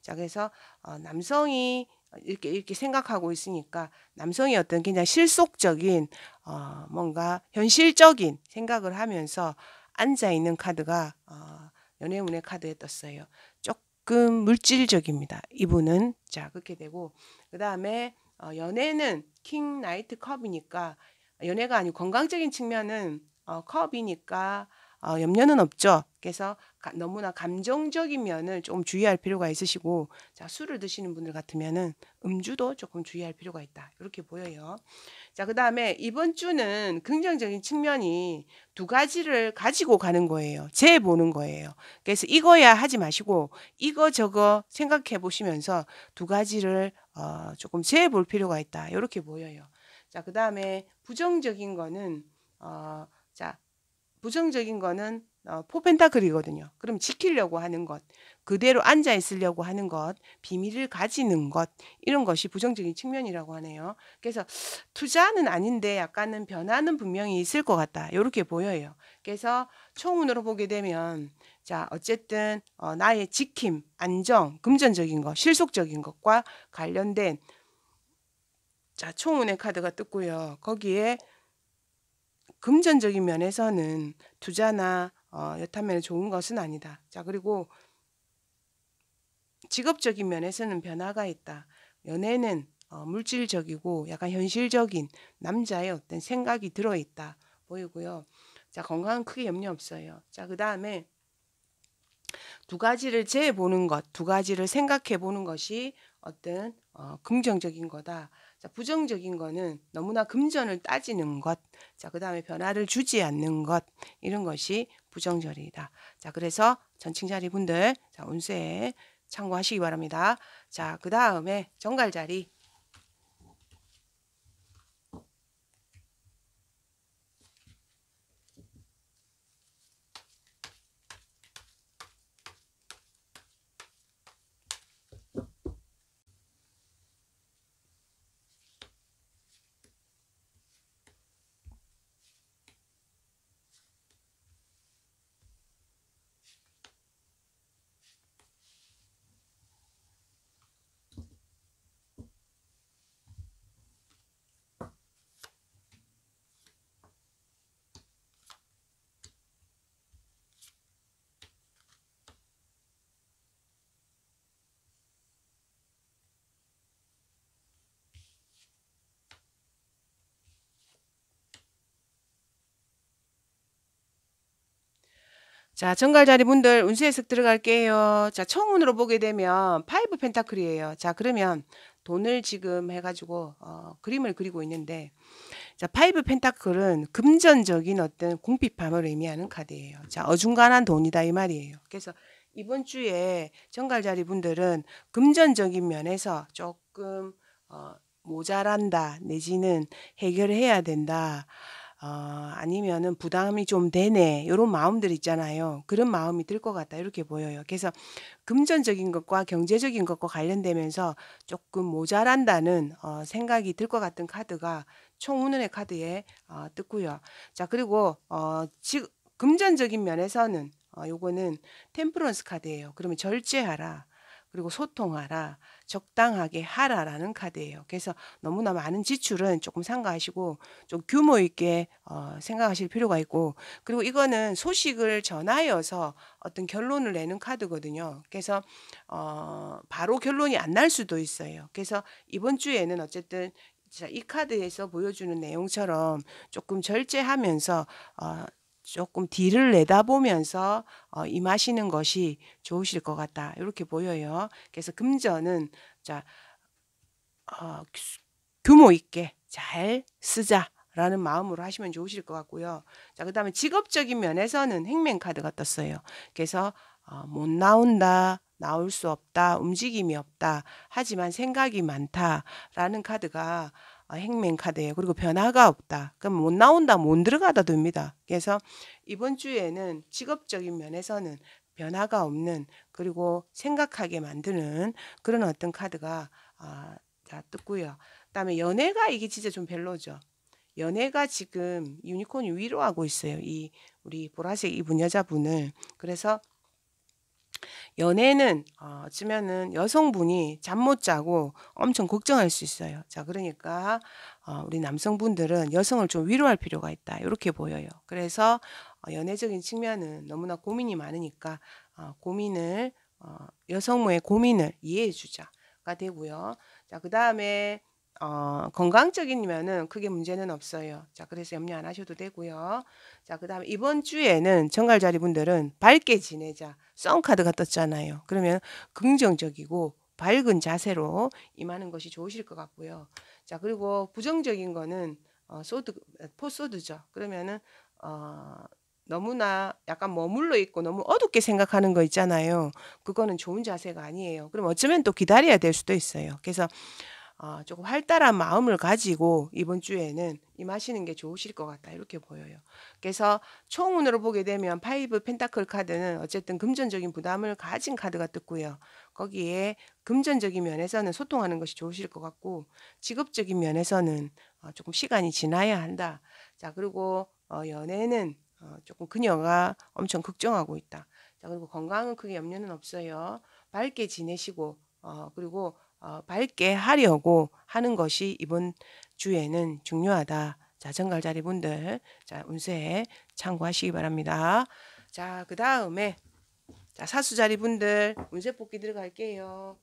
자, 그래서 어, 남성이 이렇게 이렇게 생각하고 있으니까 남성이 어떤 그냥 실속적인 어 뭔가 현실적인 생각을 하면서 앉아 있는 카드가 어 연애운의 카드에 떴어요. 조금 물질적입니다. 이분은 자 그렇게 되고 그 다음에 어 연애는 킹 나이트 컵이니까 연애가 아니고 건강적인 측면은 어 컵이니까 어, 염려는 없죠. 그래서 가, 너무나 감정적인 면을 좀 주의할 필요가 있으시고 자 술을 드시는 분들 같으면은 음주도 조금 주의할 필요가 있다 이렇게 보여요. 자 그다음에 이번 주는 긍정적인 측면이 두 가지를 가지고 가는 거예요. 재보는 거예요. 그래서 이거야 하지 마시고 이거 저거 생각해 보시면서 두 가지를 어, 조금 재볼 필요가 있다 이렇게 보여요. 자 그다음에 부정적인 거는 어, 자 부정적인 거는 어, 포펜타클이거든요. 그럼 지키려고 하는 것, 그대로 앉아 있으려고 하는 것, 비밀을 가지는 것 이런 것이 부정적인 측면이라고 하네요. 그래서 투자는 아닌데 약간은 변화는 분명히 있을 것 같다. 이렇게 보여요. 그래서 총운으로 보게 되면 자 어쨌든 어, 나의 지킴, 안정, 금전적인 것, 실속적인 것과 관련된 자 총운의 카드가 뜨고요. 거기에 금전적인 면에서는 투자나 어, 여타면 좋은 것은 아니다. 자 그리고 직업적인 면에서는 변화가 있다. 연애는 어, 물질적이고 약간 현실적인 남자의 어떤 생각이 들어있다 보이고요. 자 건강은 크게 염려 없어요. 자그 다음에 두 가지를 재보는 것, 두 가지를 생각해 보는 것이 어떤 어, 긍정적인 거다. 자, 부정적인 거는 너무나 금전을 따지는 것, 자, 그 다음에 변화를 주지 않는 것, 이런 것이 부정절이다. 자, 그래서 전칭자리 분들, 자, 운세 참고하시기 바랍니다. 자, 그 다음에 정갈자리. 자, 정갈자리 분들 운수해석 들어갈게요. 자, 청운으로 보게 되면 파이브 펜타클이에요. 자, 그러면 돈을 지금 해가지고 어, 그림을 그리고 있는데 자, 파이브 펜타클은 금전적인 어떤 궁핍함을 의미하는 카드예요. 자, 어중간한 돈이다 이 말이에요. 그래서 이번 주에 정갈자리 분들은 금전적인 면에서 조금 어, 모자란다 내지는 해결해야 된다. 아, 아니면은 부담이 좀 되네. 이런 마음들 있잖아요. 그런 마음이 들 것 같다. 이렇게 보여요. 그래서 금전적인 것과 경제적인 것과 관련되면서 조금 모자란다는 어, 생각이 들 것 같은 카드가 총운운의 카드에 어, 뜨고요. 자, 그리고 어, 지, 금전적인 면에서는 어, 요거는 템프런스 카드예요. 그러면 절제하라. 그리고 소통하라, 적당하게 하라라는 카드예요. 그래서 너무나 많은 지출은 조금 상가하시고 좀 규모 있게 어, 생각하실 필요가 있고 그리고 이거는 소식을 전하여서 어떤 결론을 내는 카드거든요. 그래서 어, 바로 결론이 안 날 수도 있어요. 그래서 이번 주에는 어쨌든 자, 이 카드에서 보여주는 내용처럼 조금 절제하면서 어, 조금 뒤를 내다보면서 어, 임하시는 것이 좋으실 것 같다. 이렇게 보여요. 그래서 금전은 자 어, 규모 있게 잘 쓰자. 라는 마음으로 하시면 좋으실 것 같고요. 자, 그 다음에 직업적인 면에서는 행맹 카드가 떴어요. 그래서 어, 못 나온다, 나올 수 없다, 움직임이 없다, 하지만 생각이 많다라는 카드가 행맹 아, 카드예요. 그리고 변화가 없다. 그럼 못 나온다, 못 들어가다 됩니다. 그래서 이번 주에는 직업적인 면에서는 변화가 없는 그리고 생각하게 만드는 그런 어떤 카드가 아, 자 뜯고요. 그다음에 연애가 이게 진짜 좀 별로죠. 연애가 지금 유니콘이 위로하고 있어요. 이 우리 보라색 이분 여자분을 그래서 연애는 어, 어면은 여성분이 잠 못 자고 엄청 걱정할 수 있어요. 자, 그러니까 어, 우리 남성분들은 여성을 좀 위로할 필요가 있다. 이렇게 보여요. 그래서 어, 연애적인 측면은 너무나 고민이 많으니까 어, 고민을 어, 여성의 고민을 이해해 주자가 되고요. 자, 그 다음에 어, 건강적이면은 크게 문제는 없어요. 자, 그래서 염려 안 하셔도 되고요. 자, 그다음 에 이번 주에는 정갈 자리분들은 밝게 지내자. 썬 카드가 떴잖아요. 그러면 긍정적이고 밝은 자세로 임하는 것이 좋으실 것 같고요. 자, 그리고 부정적인 거는 어, 소드 포소드죠. 그러면은 어 너무나 약간 머물러 있고 너무 어둡게 생각하는 거 있잖아요. 그거는 좋은 자세가 아니에요. 그럼 어쩌면 또 기다려야 될 수도 있어요. 그래서 어, 조금 활달한 마음을 가지고 이번 주에는 임하시는 게 좋으실 것 같다 이렇게 보여요. 그래서 총운으로 보게 되면 파이브 펜타클 카드는 어쨌든 금전적인 부담을 가진 카드가 뜨고요. 거기에 금전적인 면에서는 소통하는 것이 좋으실 것 같고 직업적인 면에서는 어, 조금 시간이 지나야 한다. 자 그리고 어, 연애는 어, 조금 그녀가 엄청 걱정하고 있다. 자 그리고 건강은 크게 염려는 없어요. 밝게 지내시고 어, 그리고 어, 밝게 하려고 하는 것이 이번 주에는 중요하다. 자, 정갈자리 분들, 자, 운세 참고하시기 바랍니다. 자, 그 다음에, 자, 사수자리 분들, 운세 뽑기 들어갈게요.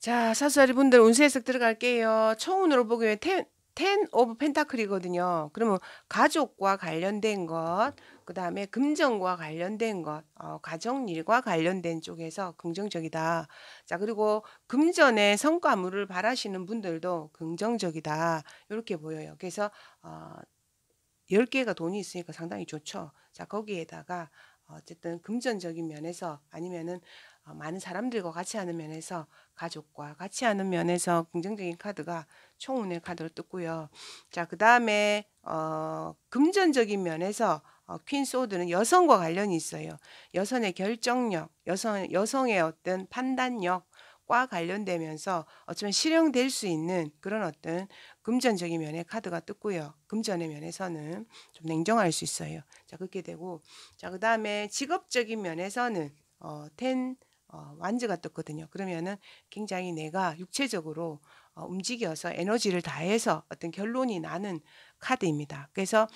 자, 사수아리 분들 운세 해석 들어갈게요. 청운으로 보기에 텐 오브 펜타클이거든요. 그러면 가족과 관련된 것, 그 다음에 금전과 관련된 것, 어, 가정일과 관련된 쪽에서 긍정적이다. 자, 그리고 금전의 성과물을 바라시는 분들도 긍정적이다. 이렇게 보여요. 그래서 어, 10개가 돈이 있으니까 상당히 좋죠. 자, 거기에다가 어쨌든 금전적인 면에서 아니면은 어, 많은 사람들과 같이 하는 면에서 가족과 같이 하는 면에서 긍정적인 카드가 총운의 카드로 뜨고요. 자, 그 다음에 어, 금전적인 면에서 어, 퀸 소드는 여성과 관련이 있어요. 여성의 결정력, 여성, 여성의 어떤 판단력, 과 관련되면서 어쩌면 실현될 수 있는 그런 어떤 금전적인 면의 카드가 뜨고요. 금전의 면에서는 좀 냉정할 수 있어요. 자 그렇게 되고 자그 다음에 직업적인 면에서는 어, 텐 어, 완즈가 떴거든요. 그러면은 굉장히 내가 육체적으로 어, 움직여서 에너지를 다해서 어떤 결론이 나는 카드입니다. 그래서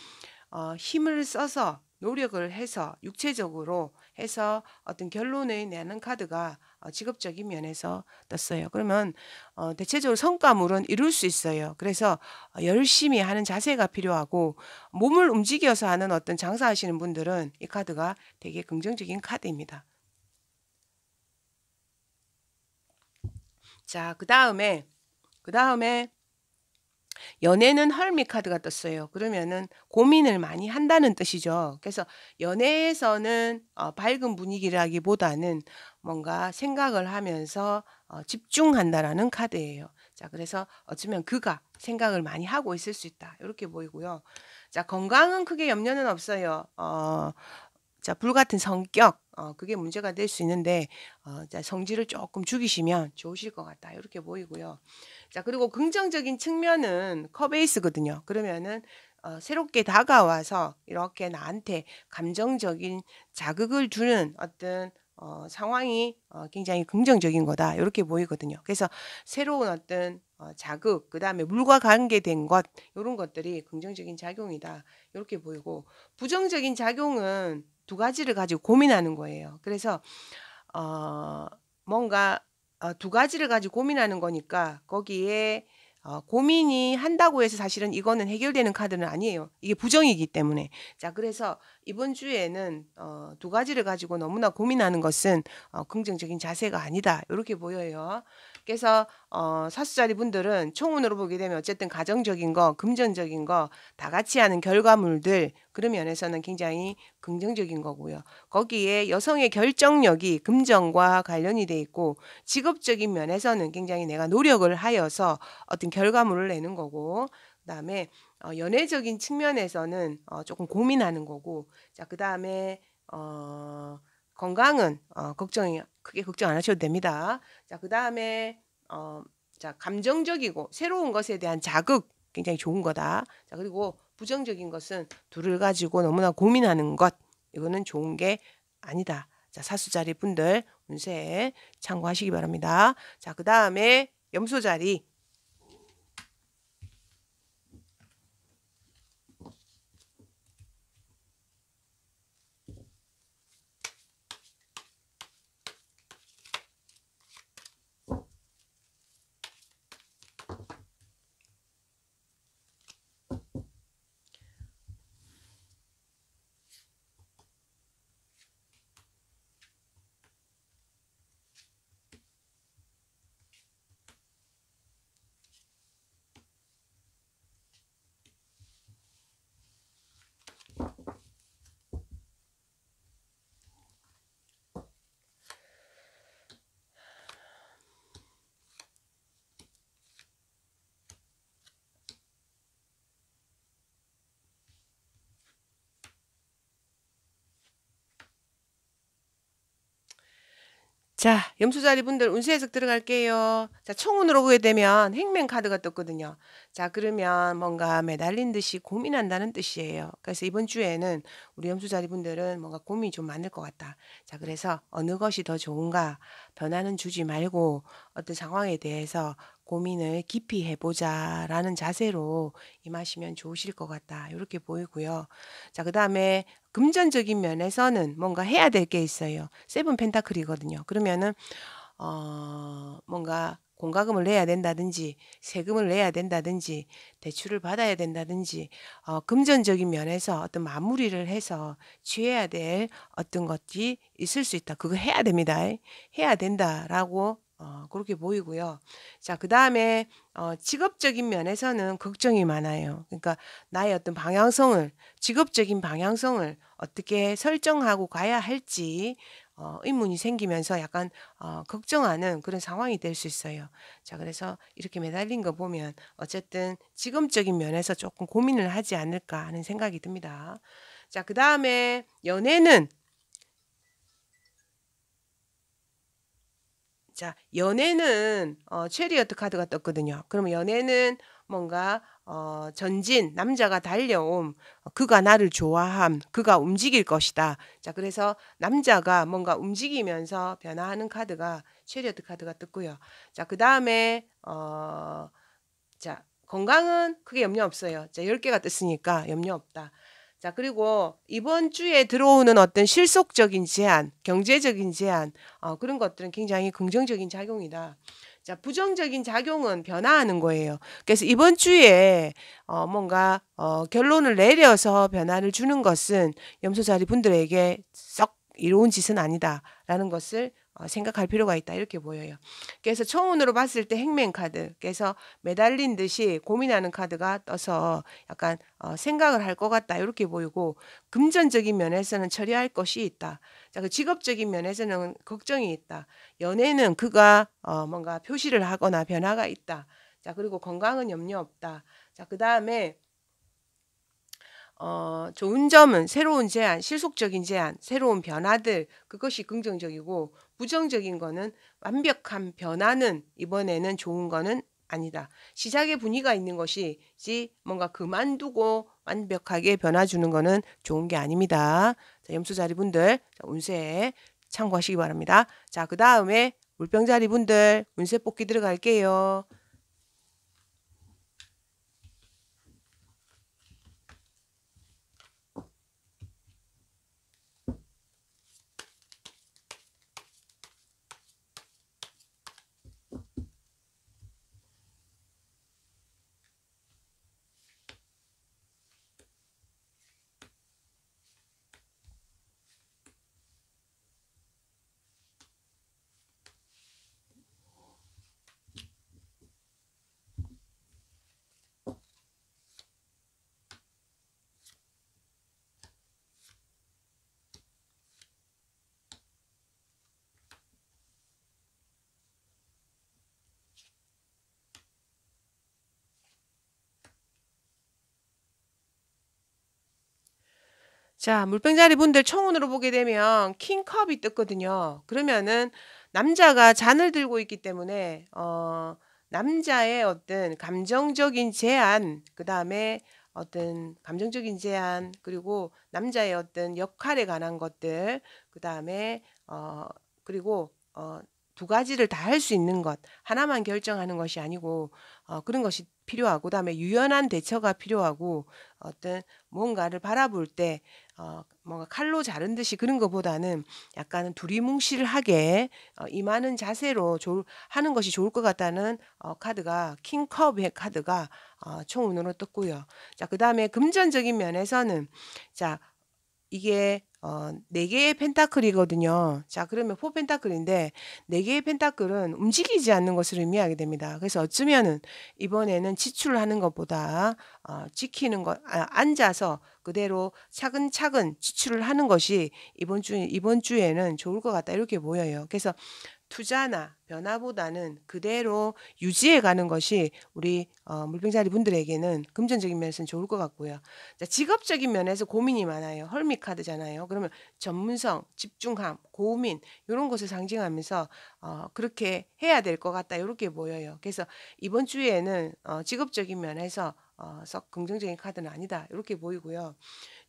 어, 힘을 써서 노력을 해서 육체적으로 해서 어떤 결론을 내는 카드가 어, 직업적인 면에서 떴어요. 그러면 어, 대체적으로 성과물은 이룰 수 있어요. 그래서 어, 열심히 하는 자세가 필요하고 몸을 움직여서 하는 어떤 장사하시는 분들은 이 카드가 되게 긍정적인 카드입니다. 자, 그 다음에, 그 다음에, 연애는 헐미 카드가 떴어요. 그러면은 고민을 많이 한다는 뜻이죠. 그래서 연애에서는 어, 밝은 분위기라기보다는 뭔가 생각을 하면서 어, 집중한다라는 카드예요. 자, 그래서 어쩌면 그가 생각을 많이 하고 있을 수 있다. 이렇게 보이고요. 자, 건강은 크게 염려는 없어요. 어, 자, 불같은 성격, 어, 그게 문제가 될 수 있는데 어, 자, 성질을 조금 죽이시면 좋으실 것 같다 이렇게 보이고요. 자 그리고 긍정적인 측면은 커베이스거든요. 그러면은 어, 새롭게 다가와서 이렇게 나한테 감정적인 자극을 주는 어떤 어, 상황이 어, 굉장히 긍정적인 거다 이렇게 보이거든요. 그래서 새로운 어떤 어, 자극, 그 다음에 물과 관계된 것 이런 것들이 긍정적인 작용이다 이렇게 보이고 부정적인 작용은 두 가지를 가지고 고민하는 거예요. 그래서 어 뭔가 어, 두 가지를 가지고 고민하는 거니까 거기에 어, 고민이 한다고 해서 사실은 이거는 해결되는 카드는 아니에요. 이게 부정이기 때문에. 자, 그래서 이번 주에는 어, 두 가지를 가지고 너무나 고민하는 것은 어, 긍정적인 자세가 아니다. 이렇게 보여요. 그래서 어, 사수자리 분들은 총운으로 보게 되면 어쨌든 가정적인 거, 금전적인 거 다 같이 하는 결과물들 그런 면에서는 굉장히 긍정적인 거고요. 거기에 여성의 결정력이 금전과 관련이 돼 있고 직업적인 면에서는 굉장히 내가 노력을 하여서 어떤 결과물을 내는 거고 그다음에 어, 연애적인 측면에서는 어, 조금 고민하는 거고 자 그다음에 어 건강은 어, 걱정이 크게 걱정 안 하셔도 됩니다. 자, 그 다음에, 어, 자, 감정적이고 새로운 것에 대한 자극 굉장히 좋은 거다. 자, 그리고 부정적인 것은 둘을 가지고 너무나 고민하는 것. 이거는 좋은 게 아니다. 자, 사수자리 분들 운세 참고하시기 바랍니다. 자, 그 다음에 염소자리. 자, 염소자리 분들 운세 해석 들어갈게요. 자, 청운으로 오게 되면 행맹 카드가 떴거든요. 자, 그러면 뭔가 매달린 듯이 고민한다는 뜻이에요. 그래서 이번 주에는 우리 염소자리 분들은 뭔가 고민이 좀 많을 것 같다. 자, 그래서 어느 것이 더 좋은가 변화는 주지 말고 어떤 상황에 대해서 고민을 깊이 해보자 라는 자세로 임하시면 좋으실 것 같다. 이렇게 보이고요. 자, 그 다음에 금전적인 면에서는 뭔가 해야 될 게 있어요. 세븐 펜타클이거든요. 그러면은, 어, 뭔가 공과금을 내야 된다든지 세금을 내야 된다든지 대출을 받아야 된다든지 어, 금전적인 면에서 어떤 마무리를 해서 취해야 될 어떤 것이 있을 수 있다. 그거 해야 됩니다. 해야 된다라고 어, 그렇게 보이고요. 자, 그 다음에 어, 직업적인 면에서는 걱정이 많아요. 그러니까 나의 어떤 방향성을, 직업적인 방향성을 어떻게 설정하고 가야 할지 어, 의문이 생기면서 약간 어, 걱정하는 그런 상황이 될 수 있어요. 자, 그래서 이렇게 매달린 거 보면 어쨌든 직업적인 면에서 조금 고민을 하지 않을까 하는 생각이 듭니다. 자, 그 다음에 연애는 자, 연애는 어, 체리어트 카드가 떴거든요. 그러면 연애는 뭔가 어, 전진, 남자가 달려옴, 어, 그가 나를 좋아함, 그가 움직일 것이다. 자, 그래서 남자가 뭔가 움직이면서 변화하는 카드가 체리어트 카드가 떴고요. 자, 그 다음에, 어, 자, 건강은 크게 염려 없어요. 자, 10개가 떴으니까 염려 없다. 자, 그리고 이번 주에 들어오는 어떤 실속적인 제안 경제적인 제안 어, 그런 것들은 굉장히 긍정적인 작용이다. 자, 부정적인 작용은 변화하는 거예요. 그래서 이번 주에 어, 뭔가 어, 결론을 내려서 변화를 주는 것은 염소자리 분들에게 썩 이로운 짓은 아니다라는 것을 어, 생각할 필요가 있다 이렇게 보여요. 그래서 청운으로 봤을 때 행맹 카드, 그래서 매달린 듯이 고민하는 카드가 떠서 약간 어, 생각을 할 것 같다 이렇게 보이고 금전적인 면에서는 처리할 것이 있다. 자, 그 직업적인 면에서는 걱정이 있다. 연애는 그가 어, 뭔가 표시를 하거나 변화가 있다. 자, 그리고 건강은 염려 없다. 자, 그 다음에 어, 좋은 점은 새로운 제안, 실속적인 제안, 새로운 변화들 그것이 긍정적이고 부정적인 거는 완벽한 변화는 이번에는 좋은 거는 아니다. 시작의 분위기가 있는 것이지 뭔가 그만두고 완벽하게 변화 주는 거는 좋은 게 아닙니다. 자, 염수자리 분들 자, 운세 참고하시기 바랍니다. 자, 그 다음에 물병자리 분들 운세 뽑기 들어갈게요. 자, 물병자리 분들 청혼으로 보게 되면 킹컵이 뜨거든요. 그러면은 남자가 잔을 들고 있기 때문에 어 남자의 어떤 감정적인 제한, 그다음에 어떤 감정적인 제한, 그리고 남자의 어떤 역할에 관한 것들, 그다음에 어 그리고 어두 가지를 다 할 수 있는 것 하나만 결정하는 것이 아니고 어 그런 것이 필요하고 그다음에 유연한 대처가 필요하고 어떤 뭔가를 바라볼 때 어, 뭔가 칼로 자른 듯이 그런 것보다는 약간 은 두리뭉실하게 어, 임하는 자세로 조, 하는 것이 좋을 것 같다는 어, 카드가 킹컵의 카드가 어, 총운으로 떴고요. 자, 그 다음에 금전적인 면에서는 자, 이게 어, 네개의 펜타클이거든요. 자, 그러면 포펜타클인데네개의 펜타클은 움직이지 않는 것을 의미하게 됩니다. 그래서 어쩌면은 이번에는 지출하는 을 것보다 어, 지키는 것, 아, 앉아서 그대로 차근차근 지출을 하는 것이 이번 주 이번 주에는 좋을 것 같다 이렇게 보여요. 그래서 투자나 변화보다는 그대로 유지해 가는 것이 우리 어, 물병자리 분들에게는 금전적인 면에서는 좋을 것 같고요. 자, 직업적인 면에서 고민이 많아요. 헐미 카드잖아요. 그러면 전문성, 집중함, 고민 이런 것을 상징하면서 어, 그렇게 해야 될 것 같다 이렇게 보여요. 그래서 이번 주에는 어, 직업적인 면에서 어, 썩 긍정적인 카드는 아니다 이렇게 보이고요.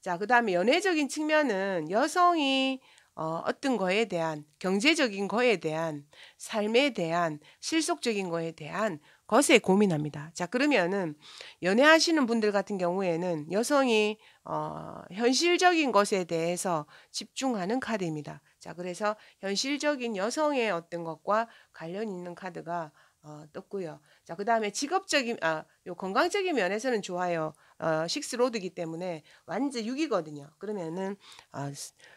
자, 그 다음에 연애적인 측면은 여성이 어, 어떤 거에 대한 경제적인 거에 대한 삶에 대한 실속적인 거에 대한 것에 고민합니다. 자 그러면은 연애하시는 분들 같은 경우에는 여성이 어, 현실적인 것에 대해서 집중하는 카드입니다. 자 그래서 현실적인 여성의 어떤 것과 관련 있는 카드가 어, 떴고요. 자, 그 다음에 직업적인, 아, 요 건강적인 면에서는 좋아요. 어, 식스로드이기 때문에 완전 6이거든요. 그러면은 어,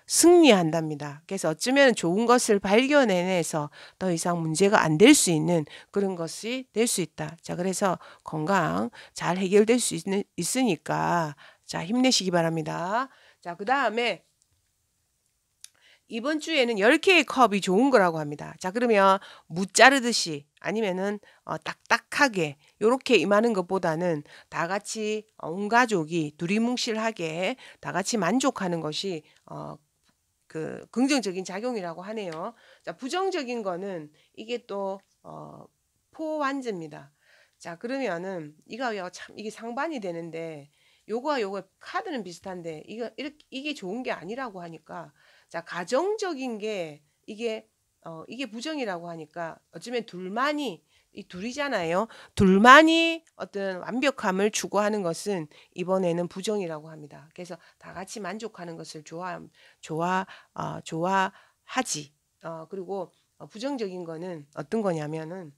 승리한답니다. 그래서 어쩌면 좋은 것을 발견해내서 더 이상 문제가 안 될 수 있는 그런 것이 될 수 있다. 자, 그래서 건강 잘 해결될 수 있, 있으니까 자, 힘내시기 바랍니다. 자, 그 다음에 이번 주에는 10개의 컵이 좋은 거라고 합니다. 자, 그러면 무 자르듯이 아니면은 어, 딱딱하게 요렇게 임하는 것보다는 다 같이 어, 온 가족이 두리뭉실하게 다 같이 만족하는 것이 어, 그 긍정적인 작용이라고 하네요. 자, 부정적인 거는 이게 또 어, 포완제입니다. 자, 그러면은 이거 참 이게 상반이 되는데 요거와 요거 카드는 비슷한데 이거 이렇게 이게 좋은 게 아니라고 하니까 자, 가정적인 게 이게 어, 이게 부정이라고 하니까 어쩌면 둘만이 이 둘이잖아요. 둘만이 어떤 완벽함을 추구하는 것은 이번에는 부정이라고 합니다. 그래서 다 같이 만족하는 것을 좋아 좋아 어, 좋아하지. 어, 그리고 어, 부정적인 거는 어떤 거냐면은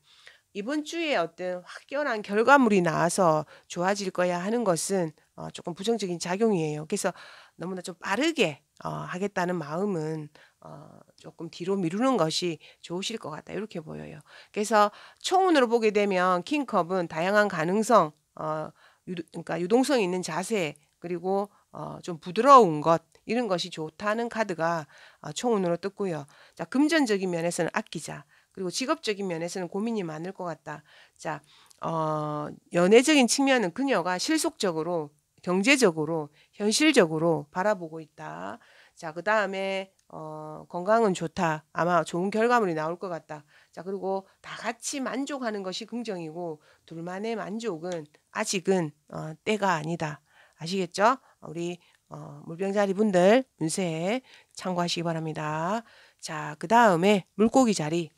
이번 주에 어떤 확연한 결과물이 나와서 좋아질 거야 하는 것은 어, 조금 부정적인 작용이에요. 그래서 너무나 좀 빠르게 어, 하겠다는 마음은 어, 조금 뒤로 미루는 것이 좋으실 것 같다 이렇게 보여요. 그래서 총운으로 보게 되면 킹컵은 다양한 가능성, 어, 유도, 그러니까 유동성 있는 자세 그리고 어, 좀 부드러운 것 이런 것이 좋다는 카드가 어, 총운으로 떴고요. 자 금전적인 면에서는 아끼자 그리고 직업적인 면에서는 고민이 많을 것 같다. 자 어, 연애적인 측면은 그녀가 실속적으로 경제적으로 현실적으로 바라보고 있다. 자, 그 다음에 어, 건강은 좋다. 아마 좋은 결과물이 나올 것 같다. 자, 그리고 다 같이 만족하는 것이 긍정이고, 둘만의 만족은 아직은 어, 때가 아니다. 아시겠죠? 우리 어, 물병자리 분들 운세 참고하시기 바랍니다. 자, 그 다음에 물고기 자리.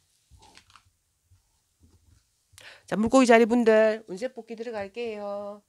자, 물고기 자리 분들 운세 뽑기 들어갈게요.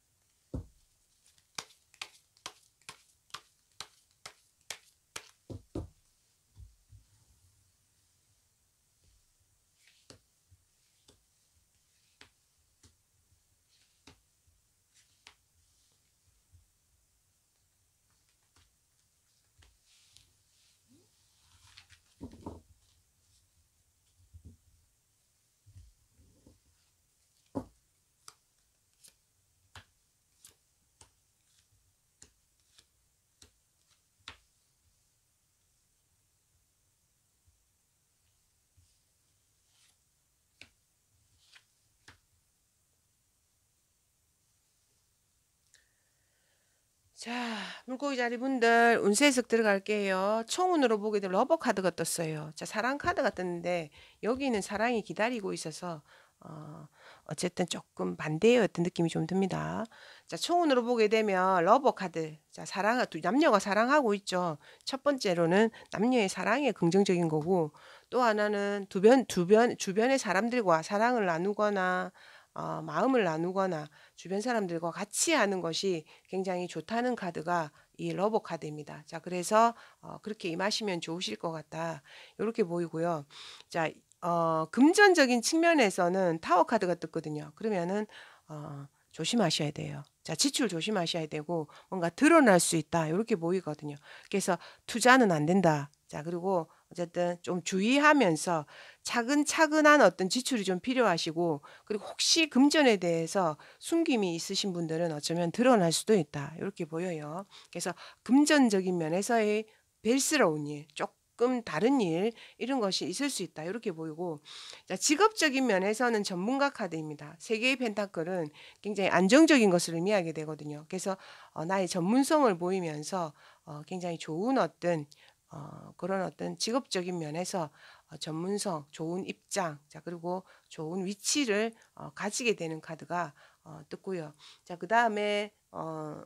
자, 물고기 자리분들 운세석 들어갈게요. 청운으로 보게 되 러버 카드가 떴어요. 자, 사랑 카드가 떴는데 여기는 사랑이 기다리고 있어서 어, 어쨌든 조금 반대의 어떤 느낌이 좀 듭니다. 자, 청운으로 보게 되면 러버 카드. 자, 사랑 두 남녀가 사랑하고 있죠. 첫 번째로는 남녀의 사랑에 긍정적인 거고 또 하나는 두변 두변 주변의 사람들과 사랑을 나누거나 어, 마음을 나누거나 주변 사람들과 같이 하는 것이 굉장히 좋다는 카드가 이 러버 카드입니다. 자, 그래서 어, 그렇게 임하시면 좋으실 것 같다. 이렇게 보이고요. 자, 어, 금전적인 측면에서는 타워 카드가 뜨거든요. 그러면은 어, 조심하셔야 돼요. 자, 지출 조심하셔야 되고 뭔가 드러날 수 있다. 이렇게 보이거든요. 그래서 투자는 안 된다. 자, 그리고 어쨌든 좀 주의하면서 차근차근한 어떤 지출이 좀 필요하시고 그리고 혹시 금전에 대해서 숨김이 있으신 분들은 어쩌면 드러날 수도 있다 이렇게 보여요. 그래서 금전적인 면에서의 벨스러운 일 조금 다른 일 이런 것이 있을 수 있다 이렇게 보이고 자, 직업적인 면에서는 전문가 카드입니다. 세 개의 펜타클은 굉장히 안정적인 것을 의미하게 되거든요. 그래서 어, 나의 전문성을 보이면서 어, 굉장히 좋은 어떤 어, 그런 어떤 직업적인 면에서 어, 전문성, 좋은 입장, 자 그리고 좋은 위치를 어, 가지게 되는 카드가 어, 뜯고요 자그 다음에 어,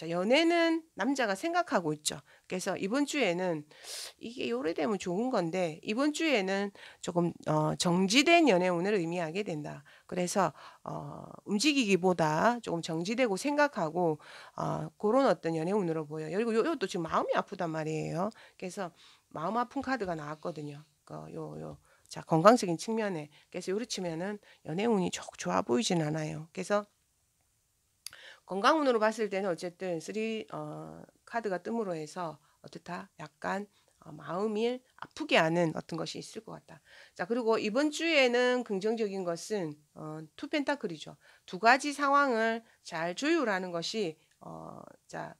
자, 연애는 남자가 생각하고 있죠. 그래서 이번 주에는 이게 요래되면 좋은 건데 이번 주에는 조금 어, 정지된 연애운을 의미하게 된다. 그래서 어, 움직이기보다 조금 정지되고 생각하고 어, 그런 어떤 연애운으로 보여요. 그리고 요, 요것도 지금 마음이 아프단 말이에요. 그래서 마음 아픈 카드가 나왔거든요. 그, 요, 요. 자, 건강적인 측면에. 그래서 요렇 치면은 연애운이 좋, 좋아 보이진 않아요. 그래서 건강운으로 봤을 때는 어쨌든 쓰리 어, 카드가 뜸으로 해서 어떻다 약간 어, 마음이 아프게 하는 어떤 것이 있을 것 같다. 자 그리고 이번 주에는 긍정적인 것은 어, 투 펜타클이죠. 두 가지 상황을 잘 조율하는 것이 어, 자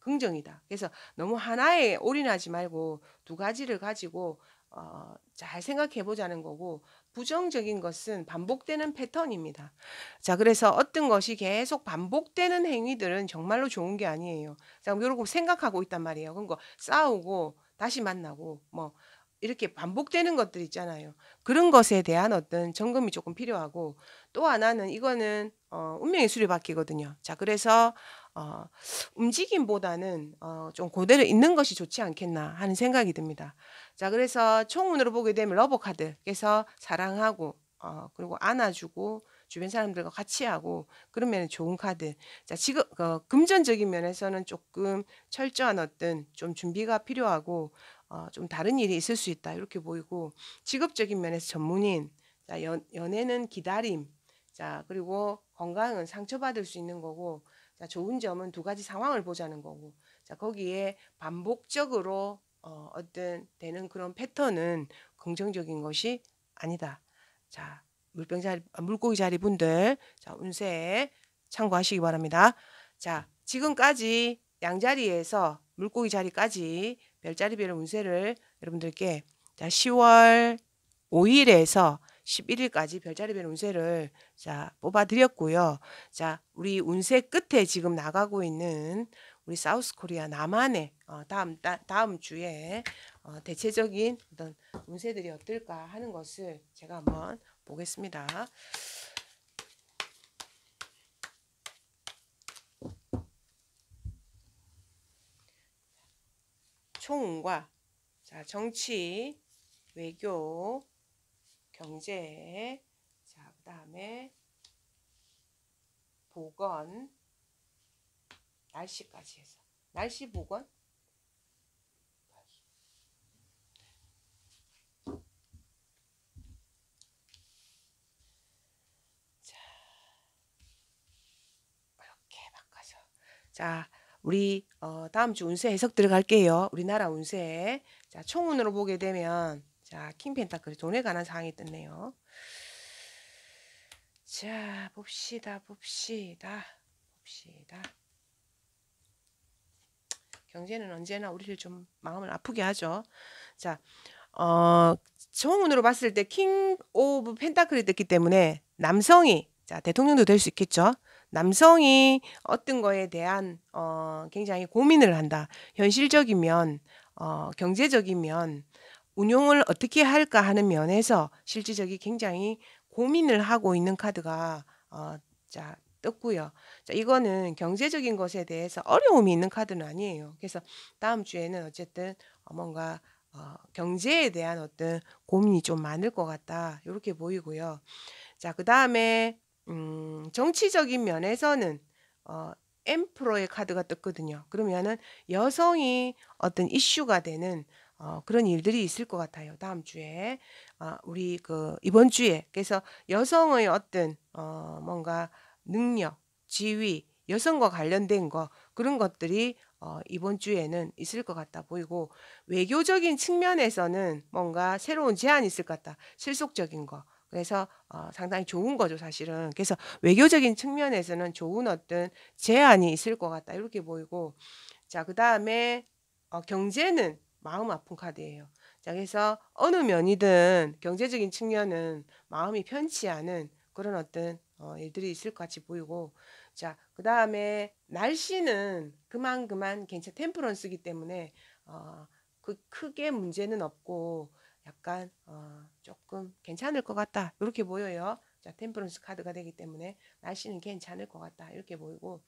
긍정이다. 그래서 너무 하나에 올인하지 말고 두 가지를 가지고 어, 잘 생각해 보자는 거고 부정적인 것은 반복되는 패턴입니다. 자, 그래서 어떤 것이 계속 반복되는 행위들은 정말로 좋은 게 아니에요. 자, 그러고 생각하고 있단 말이에요. 그러 싸우고 다시 만나고 뭐 이렇게 반복되는 것들 있잖아요. 그런 것에 대한 어떤 점검이 조금 필요하고 또 하나는 이거는 어, 운명의 수리바뀌거든요. 자, 그래서 어, 움직임보다는 어, 좀 그대로 있는 것이 좋지 않겠나 하는 생각이 듭니다. 자, 그래서 총문으로 보게 되면 러버카드그래서 사랑하고 어, 그리고 안아주고 주변 사람들과 같이 하고 그러면 좋은 카드. 자, 지금 어, 금전적인 면에서는 조금 철저한 어떤 좀 준비가 필요하고 어, 좀 다른 일이 있을 수 있다 이렇게 보이고 직업적인 면에서 전문인. 자, 연, 연애는 기다림. 자, 그리고 건강은 상처받을 수 있는 거고. 자, 좋은 점은 두 가지 상황을 보자는 거고. 자, 거기에 반복적으로 어, 어떤 되는 그런 패턴은 긍정적인 것이 아니다. 자, 물병 자리, 아, 물고기 자리분들, 자, 운세 참고하시기 바랍니다. 자, 지금까지 양자리에서 물고기 자리까지 별자리별 운세를 여러분들께 자, 10월 5일에서 11일까지 별자리별 운세를 자, 뽑아드렸고요. 자, 우리 운세 끝에 지금 나가고 있는 우리 사우스 코리아 남한의 어, 다음 따, 다음 주에 어, 대체적인 어떤 운세들이 어떨까 하는 것을 제가 한번 보겠습니다. 총과 자 정치 외교 경제 자 그다음에 보건 날씨까지 해서 날씨 복원 자 이렇게 바꿔서 자 우리 어, 다음 주 운세 해석 들어갈게요. 우리나라 운세 자 총운으로 보게 되면 자 킹펜타클 돈에 관한 사항이 떴네요. 자 봅시다 봅시다 봅시다. 경제는 언제나 우리를 좀 마음을 아프게 하죠. 자, 어, 정운으로 봤을 때 킹 오브 펜타클이 됐기 때문에 남성이 자 대통령도 될 수 있겠죠. 남성이 어떤 거에 대한 어, 굉장히 고민을 한다. 현실적이면 어, 경제적이면 운용을 어떻게 할까 하는 면에서 실질적이 굉장히 고민을 하고 있는 카드가 어, 자 떴고요. 자, 이거는 경제적인 것에 대해서 어려움이 있는 카드는 아니에요. 그래서 다음 주에는 어쨌든 어, 뭔가 어, 경제에 대한 어떤 고민이 좀 많을 것 같다. 이렇게 보이고요. 자, 그 다음에 음, 정치적인 면에서는 어, 엠프로의 카드가 떴거든요. 그러면은 여성이 어떤 이슈가 되는 어, 그런 일들이 있을 것 같아요. 다음 주에 어, 우리 그 이번 주에 그래서 여성의 어떤 어, 뭔가 능력, 지위, 여성과 관련된 것 그런 것들이 어, 이번 주에는 있을 것 같다 보이고 외교적인 측면에서는 뭔가 새로운 제안이 있을 것 같다 실속적인 거 그래서 어, 상당히 좋은 거죠 사실은 그래서 외교적인 측면에서는 좋은 어떤 제안이 있을 것 같다 이렇게 보이고 자 그 다음에 어, 경제는 마음 아픈 카드예요 자 그래서 어느 면이든 경제적인 측면은 마음이 편치 않은 그런 어떤 어, 일들이 있을 것 같이 보이고 자그 다음에 날씨는 그만 그만 괜찮 템프런스기 때문에 어, 그 크게 문제는 없고 약간 어, 조금 괜찮을 것 같다 이렇게 보여요 자 템프런스 카드가 되기 때문에 날씨는 괜찮을 것 같다 이렇게 보이고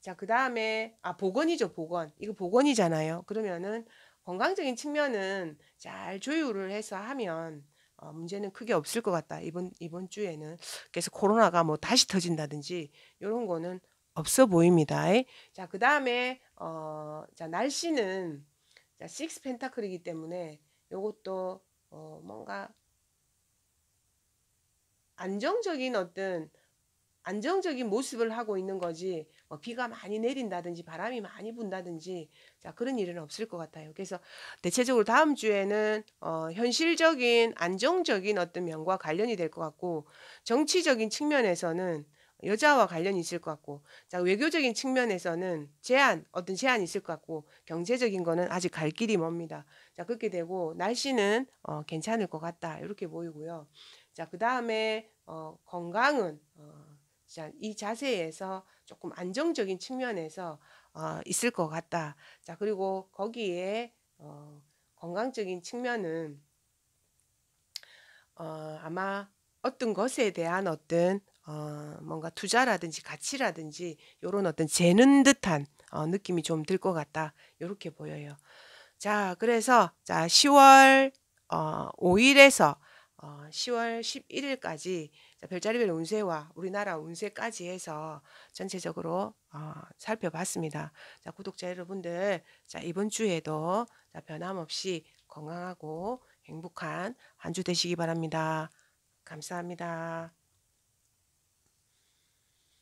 자그 다음에 아복원이죠 복원 이거 복원이잖아요 그러면은 건강적인 측면은 잘 조율을 해서 하면 어, 문제는 크게 없을 것 같다. 이번 이번 주에는 그래서 코로나가 뭐 다시 터진다든지 이런 거는 없어 보입니다. 자, 그다음에 어, 자, 날씨는 자, 식스 펜타클이기 때문에 요것도 어, 뭔가 안정적인 어떤 안정적인 모습을 하고 있는 거지 뭐 비가 많이 내린다든지 바람이 많이 분다든지 자 그런 일은 없을 것 같아요. 그래서 대체적으로 다음 주에는 어, 현실적인 안정적인 어떤 면과 관련이 될 것 같고 정치적인 측면에서는 여자와 관련이 있을 것 같고 자 외교적인 측면에서는 제한 어떤 제한이 있을 것 같고 경제적인 거는 아직 갈 길이 멉니다 자 그렇게 되고 날씨는 어, 괜찮을 것 같다 이렇게 보이고요 자그 다음에 어, 건강은 어, 자, 이 자세에서 조금 안정적인 측면에서 어, 있을 것 같다. 자 그리고 거기에 어, 건강적인 측면은 어, 아마 어떤 것에 대한 어떤 어, 뭔가 투자라든지 가치라든지 이런 어떤 재는 듯한 어, 느낌이 좀 들 것 같다. 이렇게 보여요. 자, 그래서 자 10월 어, 5일에서 어, 10월 11일까지 별자리별 운세와 우리나라 운세까지 해서 전체적으로 어, 살펴봤습니다. 자, 구독자 여러분들, 자, 이번 주에도 자, 변함없이 건강하고 행복한 한 주 되시기 바랍니다. 감사합니다.